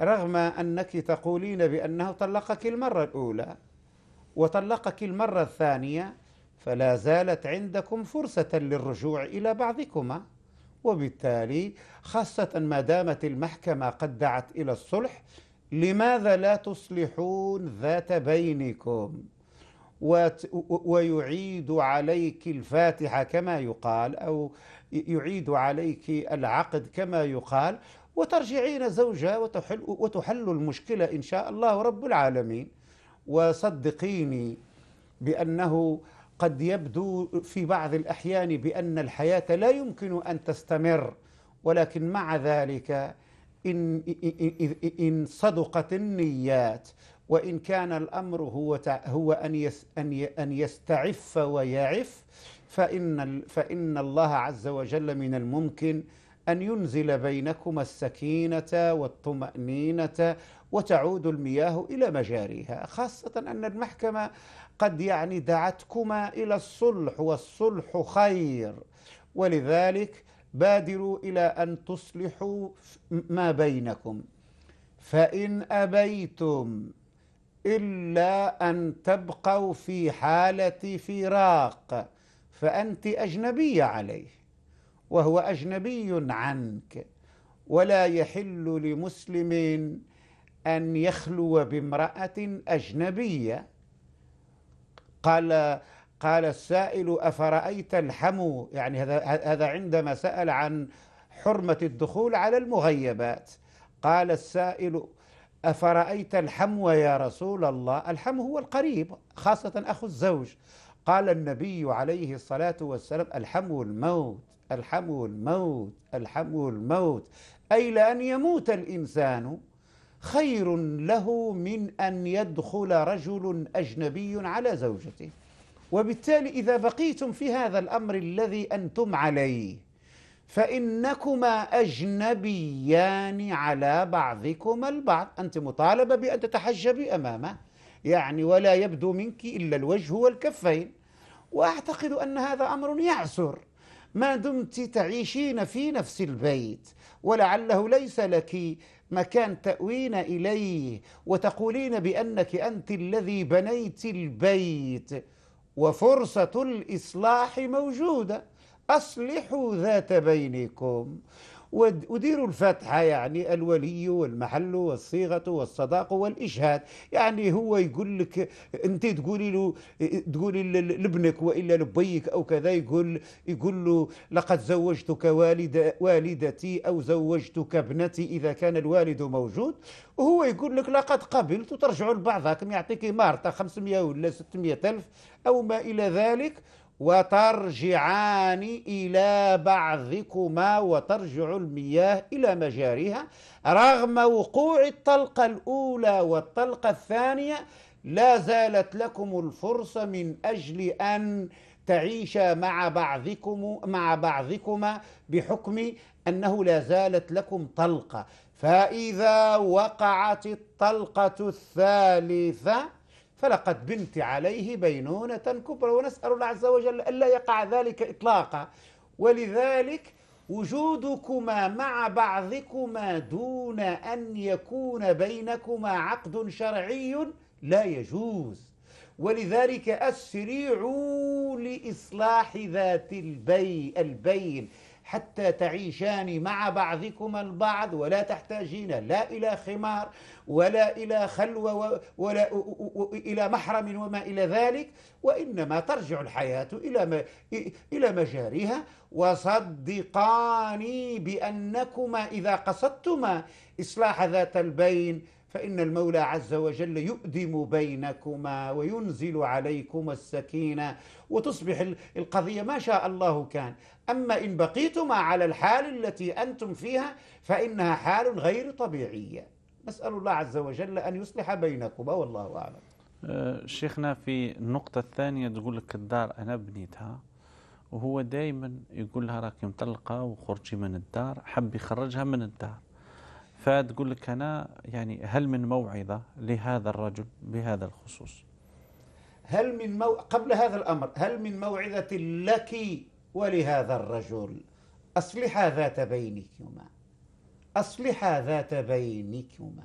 [SPEAKER 3] رغم أنك تقولين بأنه طلقك المرة الأولى وطلقك المرة الثانية فلا زالت عندكم فرصة للرجوع إلى بعضكما وبالتالي خاصة ما دامت المحكمة قد دعت إلى الصلح لماذا لا تصلحون ذات بينكم ويعيد عليك الفاتحة كما يقال أو يعيد عليك العقد كما يقال وترجعين زوجها وتحل, وتحل المشكلة إن شاء الله رب العالمين وصدقيني بأنه قد يبدو في بعض الأحيان بأن الحياة لا يمكن أن تستمر ولكن مع ذلك إن, إن صدقت النيات وإن كان الأمر هو هو أن أن يستعف ويعف فإن فإن الله عز وجل من الممكن ان ينزل بينكما السكينه والطمانينه وتعود المياه الى مجاريها خاصه ان المحكمه قد يعني دعتكما الى الصلح والصلح خير ولذلك بادروا الى ان تصلحوا ما بينكم فان ابيتم الا ان تبقوا في حاله فراق فانت اجنبيه عليه وهو اجنبي عنك ولا يحل لمسلم ان يخلو بامراه اجنبيه قال قال السائل افرايت الحمو يعني هذا هذا عندما سال عن حرمه الدخول على المغيبات قال السائل افرايت الحمو يا رسول الله الحمو هو القريب خاصه اخو الزوج قال النبي عليه الصلاه والسلام الحمو الموت الحمو الموت الحمو الموت أي لأن يموت الإنسان خير له من أن يدخل رجل أجنبي على زوجته وبالتالي إذا بقيتم في هذا الأمر الذي أنتم عليه فإنكما أجنبيان على بعضكما البعض أنت مطالبة بأن تتحجبي أمامه يعني ولا يبدو منك إلا الوجه والكفين وأعتقد أن هذا أمر يعسر ما دمت تعيشين في نفس البيت ولعله ليس لك مكان تأوين إليه وتقولين بأنك أنت الذي بنيت البيت وفرصة الإصلاح موجودة أصلحوا ذات بينكم وديروا الفاتحة يعني الولي والمحل والصيغة والصداق والإشهاد يعني هو يقول لك أنت تقولي له تقولي لابنك وإلا لبيك أو كذا يقول يقول له لقد زوجتك والد والدتي أو زوجتك ابنتي إذا كان الوالد موجود وهو يقول لك لقد قبلت وترجعوا لبعضكم يعطيك مارتا 500 ولا 600 ألف أو ما إلى ذلك وترجعان إلى بعضكما وترجع المياه إلى مجاريها رغم وقوع الطلقة الأولى والطلقة الثانية لا زالت لكم الفرصة من أجل أن تعيش مع بعضكم مع بعضكما بحكم أنه لا زالت لكم طلقة فإذا وقعت الطلقة الثالثة فلقد بنت عليه بينونة كبرى ونسأل الله عز وجل ألا يقع ذلك إطلاقا ولذلك وجودكما مع بعضكما دون أن يكون بينكما عقد شرعي لا يجوز ولذلك أسرعوا لإصلاح ذات البين حتى تعيشان مع بعضكما البعض ولا تحتاجين لا إلى خمار ولا إلى خلوة ولا إلى محرم وما إلى ذلك وإنما ترجع الحياة إلى إلى مجاريها وصدقاني بأنكما إذا قصدتما إصلاح ذات البين فإن المولى عز وجل يؤدم بينكما وينزل عليكما السكينة وتصبح القضية ما شاء الله كان أما إن بقيتما على الحال التي أنتم فيها فإنها حال غير طبيعية نسأل الله عز وجل أن يصلح بينكما والله أعلم
[SPEAKER 2] أه، شيخنا في النقطة الثانية تقول لك الدار أنا بنيتها وهو دائما يقول لها راكي مطلقة وخرجي من الدار حب يخرجها من الدار فتقول لك أنا يعني هل من موعظة لهذا الرجل بهذا الخصوص
[SPEAKER 3] هل من مو... قبل هذا الأمر هل من موعظة لك ولهذا الرجل أصلحا ذات بينكما أصلحا ذات بينكما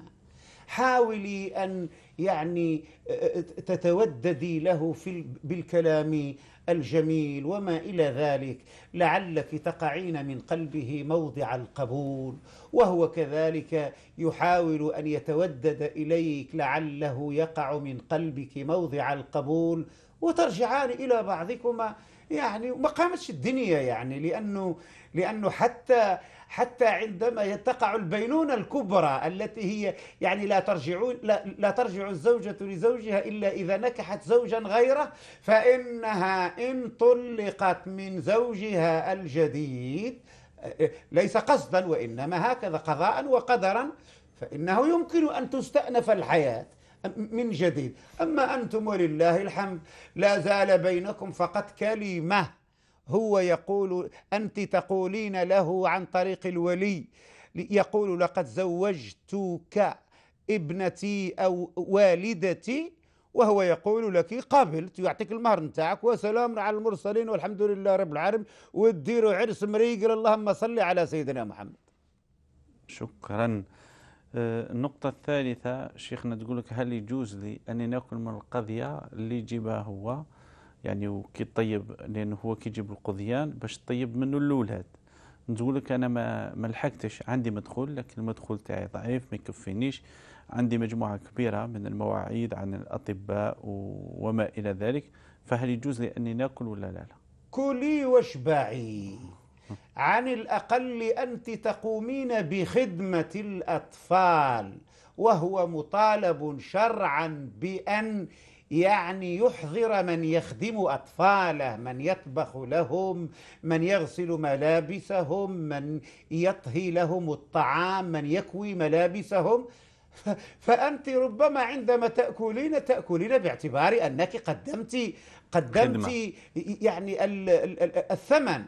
[SPEAKER 3] حاولي أن يعني آه، آه، تتوددي له في بالكلام الجميل وما إلى ذلك لعلك تقعين من قلبه موضع القبول وهو كذلك يحاول أن يتودد إليك لعله يقع من قلبك موضع القبول وترجعان إلى بعضكما يعني ما قامتش الدنيا يعني لانه لانه حتى حتى عندما تقع البينونه الكبرى التي هي يعني لا ترجع لا, لا ترجع الزوجه لزوجها الا اذا نكحت زوجا غيره فانها ان طلقت من زوجها الجديد ليس قصدا وانما هكذا قضاء وقدرا فانه يمكن ان تستانف الحياه من جديد أما أنتم ولله الحمد لا زال بينكم فقط كلمة هو يقول أنت تقولين له عن طريق الولي يقول لقد زوجتك ابنتي أو والدتي وهو يقول لك قبلت يعطيك المهر نتاعك وسلام على المرسلين والحمد لله رب العالمين وديروا عرس مريقل اللهم صل على سيدنا محمد
[SPEAKER 2] شكرا آه، النقطة الثالثة شيخنا تقول لك هل يجوز لي أني ناكل من القضية اللي يجيبها هو يعني وكي طيب لأنه هو كي يجيب القضيان باش طيب منه الأولاد نقول لك أنا ما ما لحقتش عندي مدخول لكن المدخول تاعي ضعيف ما يكفينيش عندي مجموعة كبيرة من المواعيد عن الأطباء وما إلى ذلك فهل يجوز لي أني ناكل ولا لا, لا؟
[SPEAKER 3] كلي واشبعي عن الأقل أنت تقومين بخدمة الأطفال وهو مطالب شرعا بأن يعني يحضر من يخدم أطفاله من يطبخ لهم من يغسل ملابسهم من يطهي لهم الطعام من يكوي ملابسهم [LAUGHS] فأنت ربما عندما تأكلين تأكلين باعتبار أنك قدمت قدمت يعني الثمن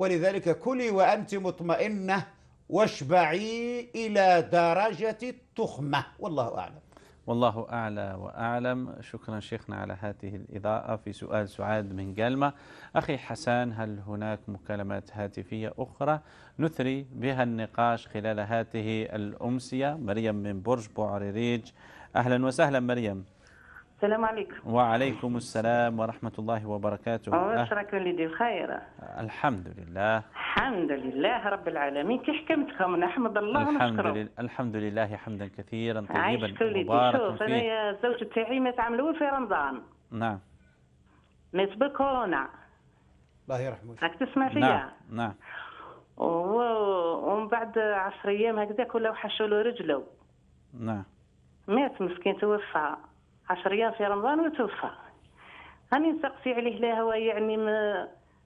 [SPEAKER 3] ولذلك كلي وأنت مطمئنة واشبعي إلى درجة التخمة والله أعلم
[SPEAKER 2] والله أعلى وأعلم شكرا شيخنا على هذه الإضاءة في سؤال سعاد من قلمة أخي حسان هل هناك مكالمات هاتفية أخرى نثري بها النقاش خلال هذه الأمسية مريم من برج بوعريريج أهلا وسهلا مريم
[SPEAKER 1] السلام عليكم
[SPEAKER 2] وعليكم السلام ورحمة الله وبركاته
[SPEAKER 1] وشرك أه. وليدي الخير
[SPEAKER 2] الحمد لله
[SPEAKER 1] الحمد لله رب العالمين كيف حكمتكم نحمد الله الحمد لله
[SPEAKER 2] الحمد لله حمدا كثيرا طيبا مباركا شوف انا يا
[SPEAKER 1] الزوج تاعي ما تعملوا في رمضان نعم مات بكورونا
[SPEAKER 2] الله يرحمه راك تسمع فيا نعم نعم
[SPEAKER 1] ومن بعد 10 ايام هكذا كله وحشوا له رجله نعم مات مسكين توفى 10 ايام في رمضان وتوفى هاني نسقسي عليه لا هو يعني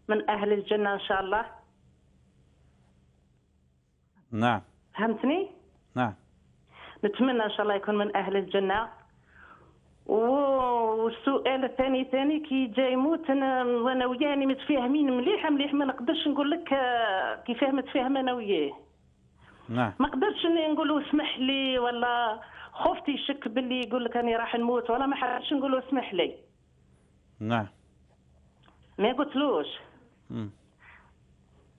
[SPEAKER 1] من اهل الجنه ان شاء الله نعم فهمتني نعم نتمنى ان شاء الله يكون من اهل الجنه والسؤال الثاني ثاني كي جا يموت انا وانا وياه يعني متفاهمين مليح مليح ما نقدرش نقول لك كيفاه متفاهم انا وياه نعم ما نقدرش نقول له اسمح لي ولا خفت يشك باللي يقول لك أنا راح نموت ولا ما حبيتش نقول له اسمح لي
[SPEAKER 2] نعم ما قلتلوش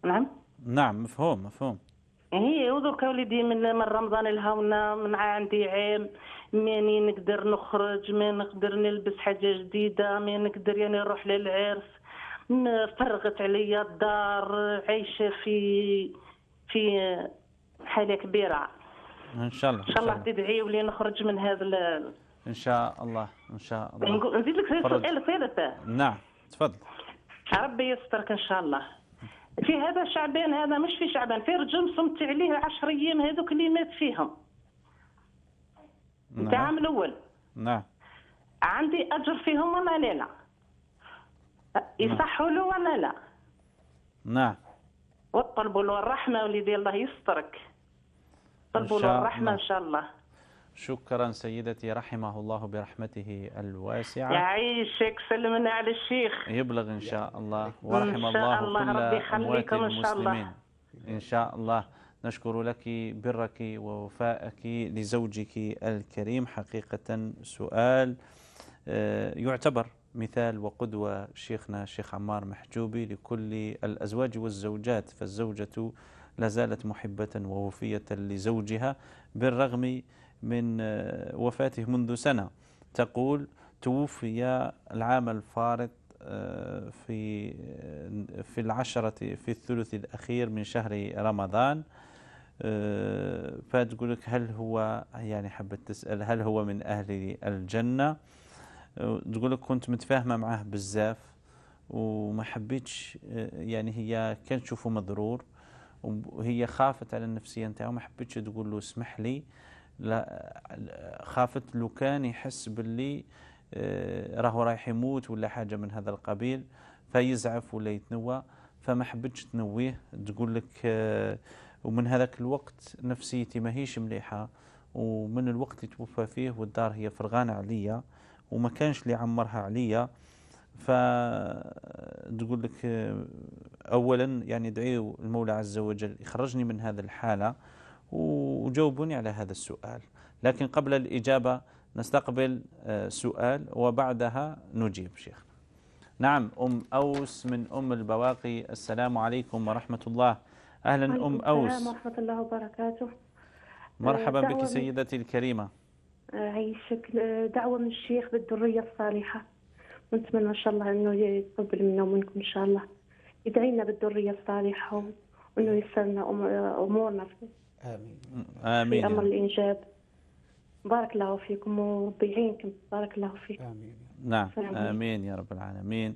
[SPEAKER 2] نعم نعم مفهوم مفهوم
[SPEAKER 1] هي إيه، ودرك وليدي من من رمضان الهونا من عندي عام ماني نقدر نخرج ما نقدر نلبس حاجه جديده ما نقدر يعني نروح للعرس فرغت عليا الدار عايشه في في حاله كبيره
[SPEAKER 2] ان شاء الله ان شاء الله
[SPEAKER 1] تدعي ولي نخرج من هذا
[SPEAKER 2] ان شاء الله ان شاء الله
[SPEAKER 1] نزيد لك سؤال ثالث
[SPEAKER 2] نعم تفضل
[SPEAKER 1] ربي يسترك ان شاء الله في هذا شعبان هذا مش في شعبان في رجل صمت عليه 10 ايام هذوك اللي مات فيهم نعم العام الاول نعم عندي اجر فيهم ولا لا نعم. يصحوا له ولا لا نعم وطلبوا له الرحمه وليدي الله يسترك
[SPEAKER 2] له الرحمة إن شاء الله شكرا سيدتي رحمه الله برحمته الواسعة
[SPEAKER 1] يعيشك سلمنا على الشيخ
[SPEAKER 2] يبلغ إن شاء الله ورحم الله, الله كل أموات المسلمين إن شاء الله نشكر لك برك ووفائك لزوجك الكريم حقيقة سؤال آه، يعتبر مثال وقدوة شيخنا الشيخ عمار محجوبي لكل الأزواج والزوجات فالزوجة لازالت محبة ووفية لزوجها بالرغم من آه، وفاته منذ سنة تقول توفي العام الفارط آه، في آه، في العشرة في الثلث الأخير من شهر رمضان فتقول لك هل هو يعني حبت تسأل هل هو من أهل الجنة تقول لك كنت متفاهمة معاه بزاف وما حبيتش يعني هي كان تشوفه مضرور وهي خافت على النفسية نتاعو ما حبتش تقول له اسمح لي لا خافت لو كان يحس باللي آه، راهو رايح يموت ولا حاجة من هذا القبيل فيزعف ولا يتنوى فما حبتش تنويه تقول لك آه، ومن هذاك الوقت نفسيتي ماهيش مليحة ومن الوقت اللي توفى فيه والدار هي فرغانة عليا وما كانش اللي عمرها عليا فتقول لك آه، أولا يعني ادعوا المولى عز وجل يخرجني من هذا الحالة وجاوبوني على هذا السؤال لكن قبل الإجابة نستقبل آه، سؤال وبعدها نجيب شيخ نعم أم أوس من أم البواقي السلام عليكم ورحمة الله أهلا أم أوس السلام
[SPEAKER 1] ورحمة الله وبركاته آه،
[SPEAKER 2] مرحبا بك سيدتي الكريمة
[SPEAKER 1] آه، هي الشكل
[SPEAKER 4] دعوة من الشيخ بالذرية الصالحة نتمنى إن شاء الله أنه يتقبل منا ومنكم إن شاء الله يدعي لنا بالذريه الصالحه وانه يسر لنا امورنا
[SPEAKER 3] امين
[SPEAKER 2] امين في امر
[SPEAKER 4] الانجاب بارك الله فيكم وربي يعينكم بارك الله فيكم امين
[SPEAKER 2] نعم امين يا رب العالمين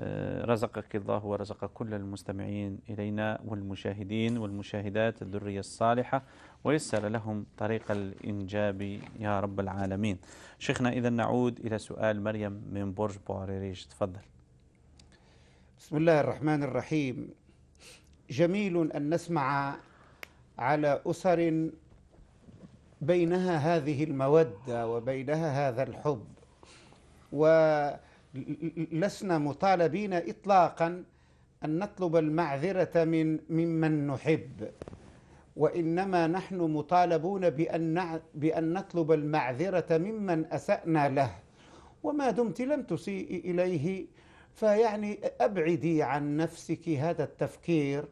[SPEAKER 2] آه، رزقك الله ورزق كل المستمعين إلينا والمشاهدين والمشاهدات الذرية الصالحة ويسر لهم طريق الإنجاب يا رب العالمين شيخنا إذا نعود إلى سؤال مريم من برج بوريريش تفضل
[SPEAKER 3] بسم الله الرحمن الرحيم جميل ان نسمع على اسر بينها هذه الموده وبينها هذا الحب ولسنا مطالبين اطلاقا ان نطلب المعذره من ممن نحب وانما نحن مطالبون بان بان نطلب المعذره ممن اسانا له وما دمت لم تسيء اليه فيعني ابعدي عن نفسك هذا التفكير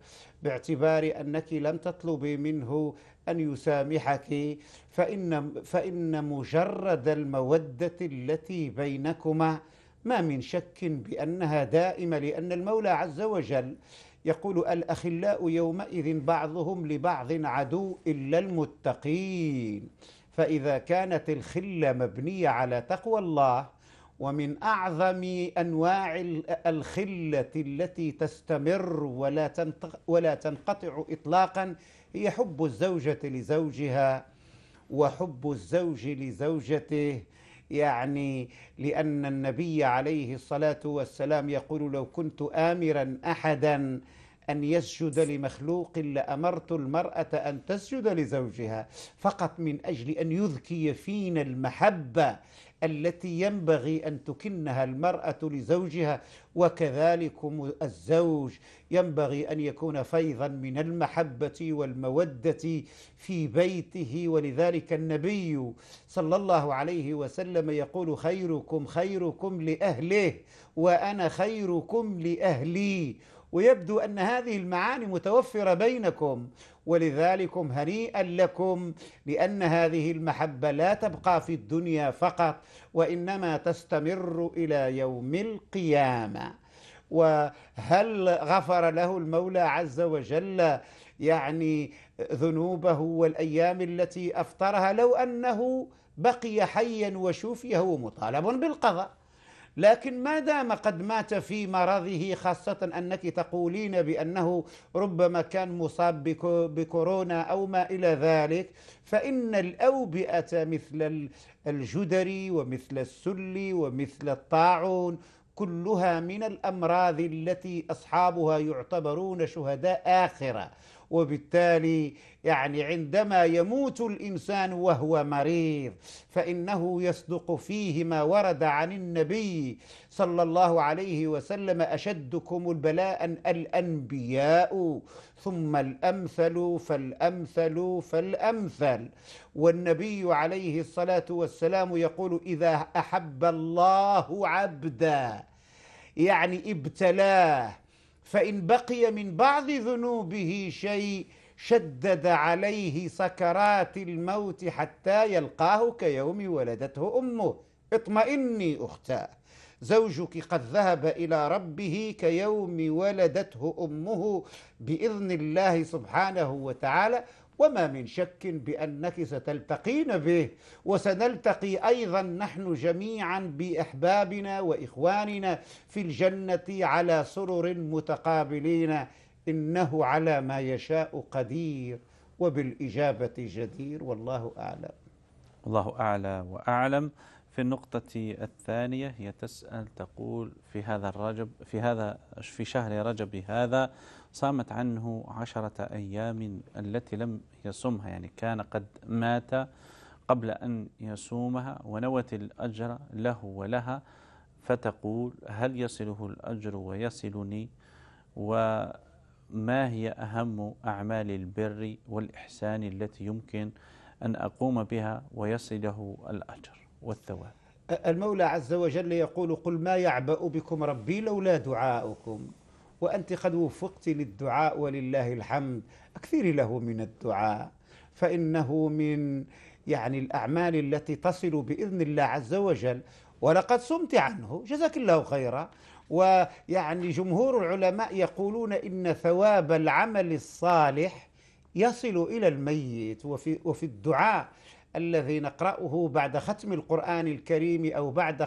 [SPEAKER 3] باعتبار انك لم تطلبي منه ان يسامحك فان فان مجرد الموده التي بينكما ما من شك بانها دائمه لان المولى عز وجل يقول الاخلاء يومئذ بعضهم لبعض عدو الا المتقين فاذا كانت الخله مبنيه على تقوى الله ومن أعظم أنواع الخلة التي تستمر ولا ولا تنقطع إطلاقا هي حب الزوجة لزوجها وحب الزوج لزوجته يعني لأن النبي عليه الصلاة والسلام يقول لو كنت آمرا أحدا أن يسجد لمخلوق لأمرت المرأة أن تسجد لزوجها فقط من أجل أن يذكي فينا المحبة التي ينبغي أن تكنها المرأة لزوجها وكذلك الزوج ينبغي أن يكون فيضا من المحبة والمودة في بيته ولذلك النبي صلى الله عليه وسلم يقول خيركم خيركم لأهله وأنا خيركم لأهلي ويبدو أن هذه المعاني متوفرة بينكم ولذلكم هنيئا لكم لان هذه المحبه لا تبقى في الدنيا فقط وانما تستمر الى يوم القيامه وهل غفر له المولى عز وجل يعني ذنوبه والايام التي افطرها لو انه بقي حيا وشوفي هو مطالب بالقضاء لكن ما دام قد مات في مرضه خاصة أنك تقولين بأنه ربما كان مصاب بكورونا أو ما إلى ذلك فإن الأوبئة مثل الجدري ومثل السل ومثل الطاعون كلها من الأمراض التي أصحابها يعتبرون شهداء آخرة وبالتالي يعني عندما يموت الانسان وهو مريض فانه يصدق فيه ما ورد عن النبي صلى الله عليه وسلم اشدكم البلاء الانبياء ثم الامثل فالامثل فالامثل والنبي عليه الصلاه والسلام يقول اذا احب الله عبدا يعني ابتلاه فإن بقي من بعض ذنوبه شيء شدد عليه سكرات الموت حتى يلقاه كيوم ولدته امه اطمئني أختا زوجك قد ذهب الى ربه كيوم ولدته امه باذن الله سبحانه وتعالى وما من شك بانك ستلتقين به وسنلتقي ايضا نحن جميعا باحبابنا واخواننا في الجنه على سرر متقابلين انه على ما يشاء قدير وبالاجابه جدير والله اعلم.
[SPEAKER 2] الله اعلى واعلم. في النقطة الثانية هي تسأل تقول في هذا الرجب في هذا في شهر رجب هذا صامت عنه عشرة أيام التي لم يصمها يعني كان قد مات قبل أن يصومها ونوت الأجر له ولها فتقول هل يصله الأجر ويصلني وما هي أهم أعمال البر والإحسان التي يمكن أن أقوم بها ويصله الأجر والثواب
[SPEAKER 3] المولى عز وجل يقول قل ما يعبأ بكم ربي لولا دعاؤكم وأنت قد وفقت للدعاء ولله الحمد أكثري له من الدعاء فإنه من يعني الأعمال التي تصل بإذن الله عز وجل ولقد صمت عنه جزاك الله خيرا ويعني جمهور العلماء يقولون إن ثواب العمل الصالح يصل إلى الميت وفي, وفي الدعاء الذي نقرأه بعد ختم القرآن الكريم أو بعد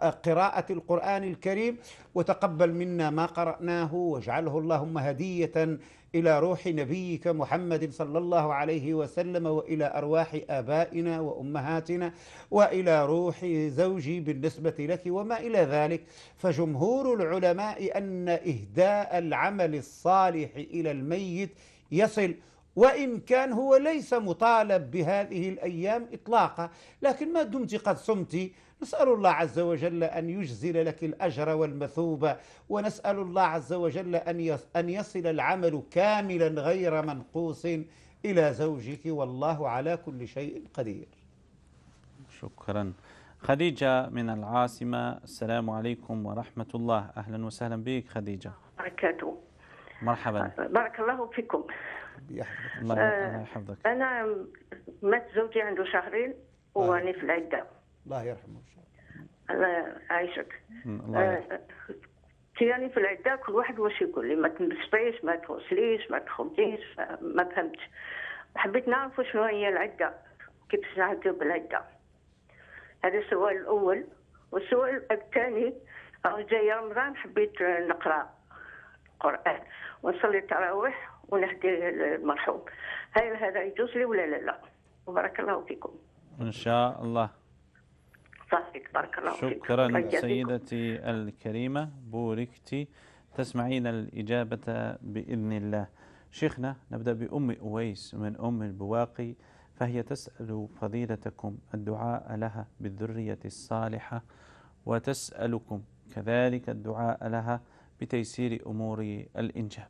[SPEAKER 3] قراءة القرآن الكريم وتقبل منا ما قرأناه واجعله اللهم هدية إلى روح نبيك محمد صلى الله عليه وسلم وإلى أرواح آبائنا وأمهاتنا وإلى روح زوجي بالنسبة لك وما إلى ذلك فجمهور العلماء أن إهداء العمل الصالح إلى الميت يصل وإن كان هو ليس مطالب بهذه الأيام إطلاقا لكن ما دمت قد صمت نسأل الله عز وجل أن يجزل لك الأجر والمثوبة ونسأل الله عز وجل أن يصل العمل كاملا غير منقوص إلى زوجك والله على كل شيء قدير
[SPEAKER 2] شكرا خديجة من العاصمة السلام عليكم ورحمة الله أهلا وسهلا بك خديجة
[SPEAKER 6] بركاته مرحبا بارك الله فيكم
[SPEAKER 2] آه،
[SPEAKER 1] الله يحفظك أنا مات زوجي عنده شهرين وأنا في العدة
[SPEAKER 3] الله يرحمه
[SPEAKER 1] الله يعيشك
[SPEAKER 3] تياني آه،
[SPEAKER 1] يعني في العده كل واحد واش يقول لي ما تنبسطيش ما توصليش ما تخرجيش ما فهمتش حبيت نعرف شنو هي العده كيف نعديو بالعده هذا السؤال الاول والسؤال الثاني جاي رمضان حبيت نقرا القران ونصلي التراويح ونهدي المرحوم هل هذا يجوز لي ولا لا لا وبارك الله فيكم
[SPEAKER 2] ان شاء الله
[SPEAKER 1] بارك الله فيك شكرا
[SPEAKER 2] سيدتي الكريمة بوركتي تسمعين الإجابة بإذن الله شيخنا نبدأ بأم أويس من أم البواقي فهي تسأل فضيلتكم الدعاء لها بالذرية الصالحة وتسألكم كذلك الدعاء لها بتيسير أمور الإنجاب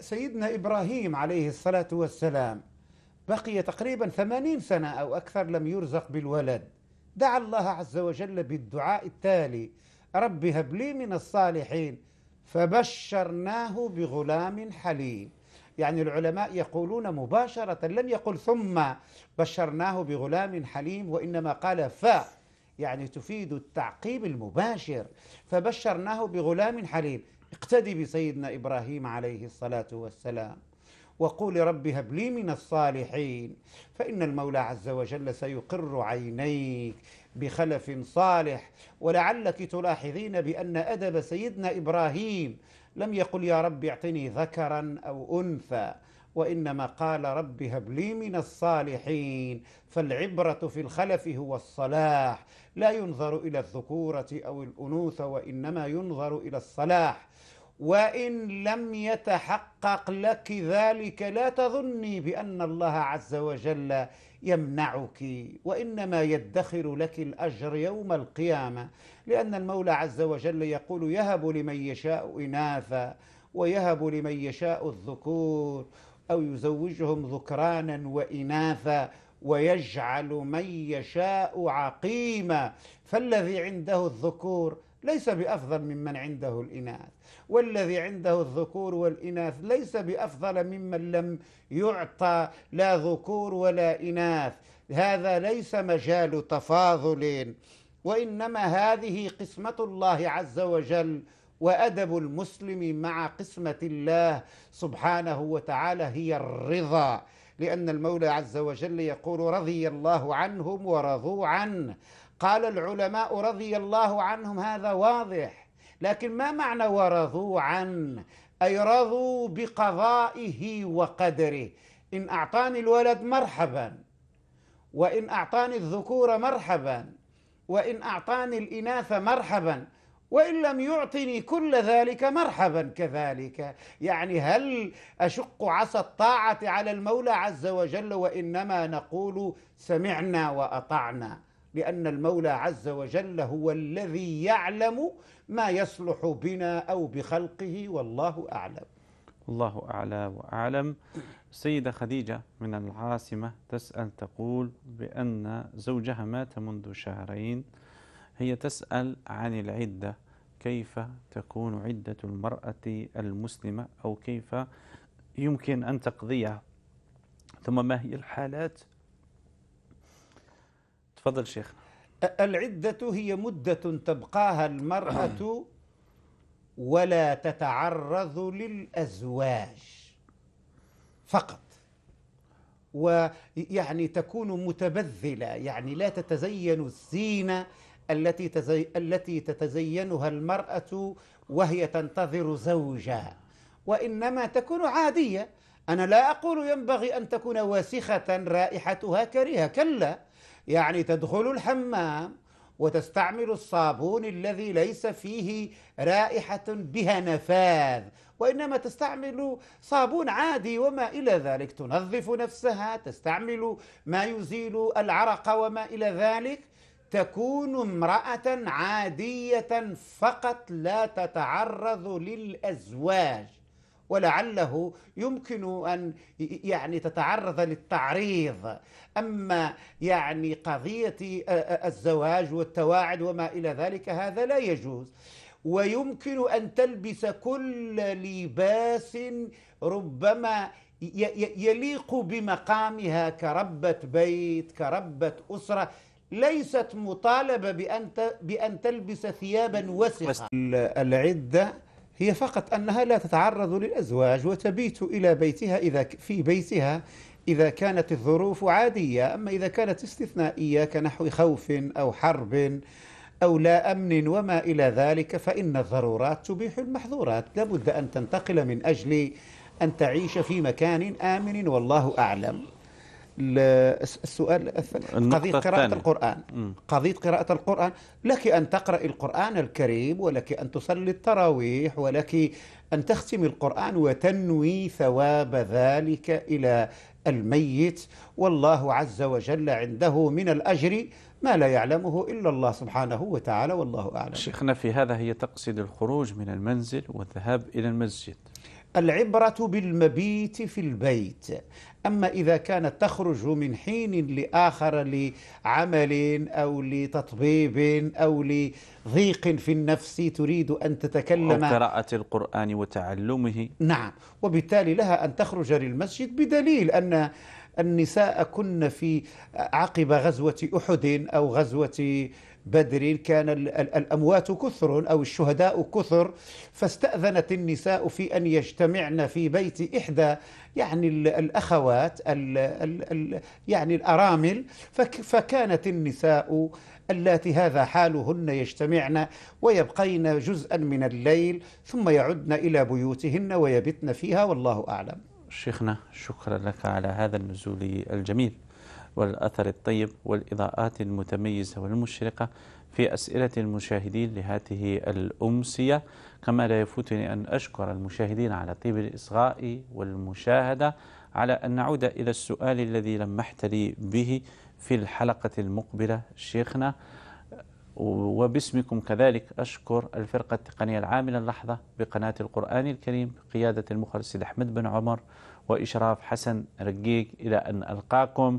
[SPEAKER 3] سيدنا إبراهيم عليه الصلاة والسلام بقي تقريبا ثمانين سنة أو أكثر لم يرزق بالولد دعا الله عز وجل بالدعاء التالي رب هب لي من الصالحين فبشرناه بغلام حليم يعني العلماء يقولون مباشرة لم يقل ثم بشرناه بغلام حليم وإنما قال ف يعني تفيد التعقيب المباشر فبشرناه بغلام حليم اقتدي بسيدنا إبراهيم عليه الصلاة والسلام وقول رب هب لي من الصالحين فإن المولى عز وجل سيقر عينيك بخلف صالح ولعلك تلاحظين بأن أدب سيدنا إبراهيم لم يقل يا رب اعطني ذكرا أو أنثى وانما قال رب هب لي من الصالحين فالعبره في الخلف هو الصلاح لا ينظر الى الذكوره او الانوثه وانما ينظر الى الصلاح وان لم يتحقق لك ذلك لا تظني بان الله عز وجل يمنعك وانما يدخر لك الاجر يوم القيامه لان المولى عز وجل يقول يهب لمن يشاء اناثا ويهب لمن يشاء الذكور او يزوجهم ذكرانا واناثا ويجعل من يشاء عقيما فالذي عنده الذكور ليس بأفضل ممن عنده الإناث والذي عنده الذكور والإناث ليس بأفضل ممن لم يعطى لا ذكور ولا إناث هذا ليس مجال تفاضل وإنما هذه قسمة الله عز وجل وأدب المسلم مع قسمة الله سبحانه وتعالى هي الرضا لأن المولى عز وجل يقول رضي الله عنهم ورضوا عنه قال العلماء رضي الله عنهم هذا واضح لكن ما معنى ورضوا عنه اي رضوا بقضائه وقدره ان اعطاني الولد مرحبا وان اعطاني الذكور مرحبا وان اعطاني الاناث مرحبا وان لم يعطني كل ذلك مرحبا كذلك يعني هل اشق عصا الطاعه على المولى عز وجل وانما نقول سمعنا واطعنا لأن المولى عز وجل هو الذي يعلم ما يصلح بنا أو بخلقه والله أعلم
[SPEAKER 2] الله أعلى وأعلم السيدة خديجة من العاصمة تسأل تقول بأن زوجها مات منذ شهرين هي تسأل عن العدة كيف تكون عدة المرأة المسلمة أو كيف يمكن أن تقضيها ثم ما هي الحالات تفضل شيخنا
[SPEAKER 3] العدة هي مدة تبقاها المرأة [CLEARS THROAT] ولا تتعرض للأزواج فقط ويعني تكون متبذلة يعني لا تتزين الزينة التي تزي التي تتزينها المرأة وهي تنتظر زوجها وإنما تكون عادية أنا لا أقول ينبغي أن تكون واسخة رائحتها كريهة كلا يعني تدخل الحمام وتستعمل الصابون الذي ليس فيه رائحة بها نفاذ وإنما تستعمل صابون عادي وما إلى ذلك تنظف نفسها تستعمل ما يزيل العرق وما إلى ذلك تكون امرأة عادية فقط لا تتعرض للأزواج ولعله يمكن أن يعني تتعرض للتعريض أما يعني قضية الزواج والتواعد وما إلى ذلك هذا لا يجوز ويمكن أن تلبس كل لباس ربما يليق بمقامها كربة بيت كربة أسرة ليست مطالبة بأن بأن تلبس ثيابا وسخة العدة هي فقط أنها لا تتعرض للأزواج وتبيت إلى بيتها إذا في بيتها إذا كانت الظروف عادية أما إذا كانت استثنائية كنحو خوف أو حرب أو لا أمن وما إلى ذلك فإن الضرورات تبيح المحظورات لابد أن تنتقل من أجل أن تعيش في مكان آمن والله أعلم السؤال قضية قراءة الثانية. القرآن قضية قراءة القرآن لك أن تقرأ القرآن الكريم ولك أن تصلي التراويح ولك أن تختم القرآن وتنوي ثواب ذلك إلى الميت والله عز وجل عنده من الأجر ما لا يعلمه إلا الله سبحانه وتعالى والله أعلم شيخنا
[SPEAKER 2] في هذا هي تقصد الخروج من المنزل والذهاب إلى المسجد العبرة
[SPEAKER 3] بالمبيت في البيت أما إذا كانت تخرج من حين لآخر لعمل أو لتطبيب أو لضيق في النفس تريد أن تتكلم أو
[SPEAKER 2] قراءة القرآن وتعلمه
[SPEAKER 3] نعم وبالتالي لها أن تخرج للمسجد بدليل أن النساء كن في عقب غزوة أحد أو غزوة بدر كان الأموات كثر أو الشهداء كثر فاستأذنت النساء في أن يجتمعن في بيت إحدى يعني الأخوات الـ الـ الـ يعني الأرامل فكانت النساء اللاتي هذا حالهن يجتمعن ويبقين جزءا من الليل ثم يعدن إلى بيوتهن ويبتن فيها والله أعلم
[SPEAKER 2] شيخنا شكرا لك على هذا النزول الجميل والأثر الطيب والإضاءات المتميزة والمشرقة في أسئلة المشاهدين لهذه الأمسية كما لا يفوتني أن أشكر المشاهدين على طيب الإصغاء والمشاهدة على أن نعود إلى السؤال الذي لمحت لي به في الحلقة المقبلة شيخنا وباسمكم كذلك أشكر الفرقة التقنية العاملة اللحظة بقناة القرآن الكريم بقيادة المخرج سيد أحمد بن عمر وإشراف حسن رقيق إلى أن ألقاكم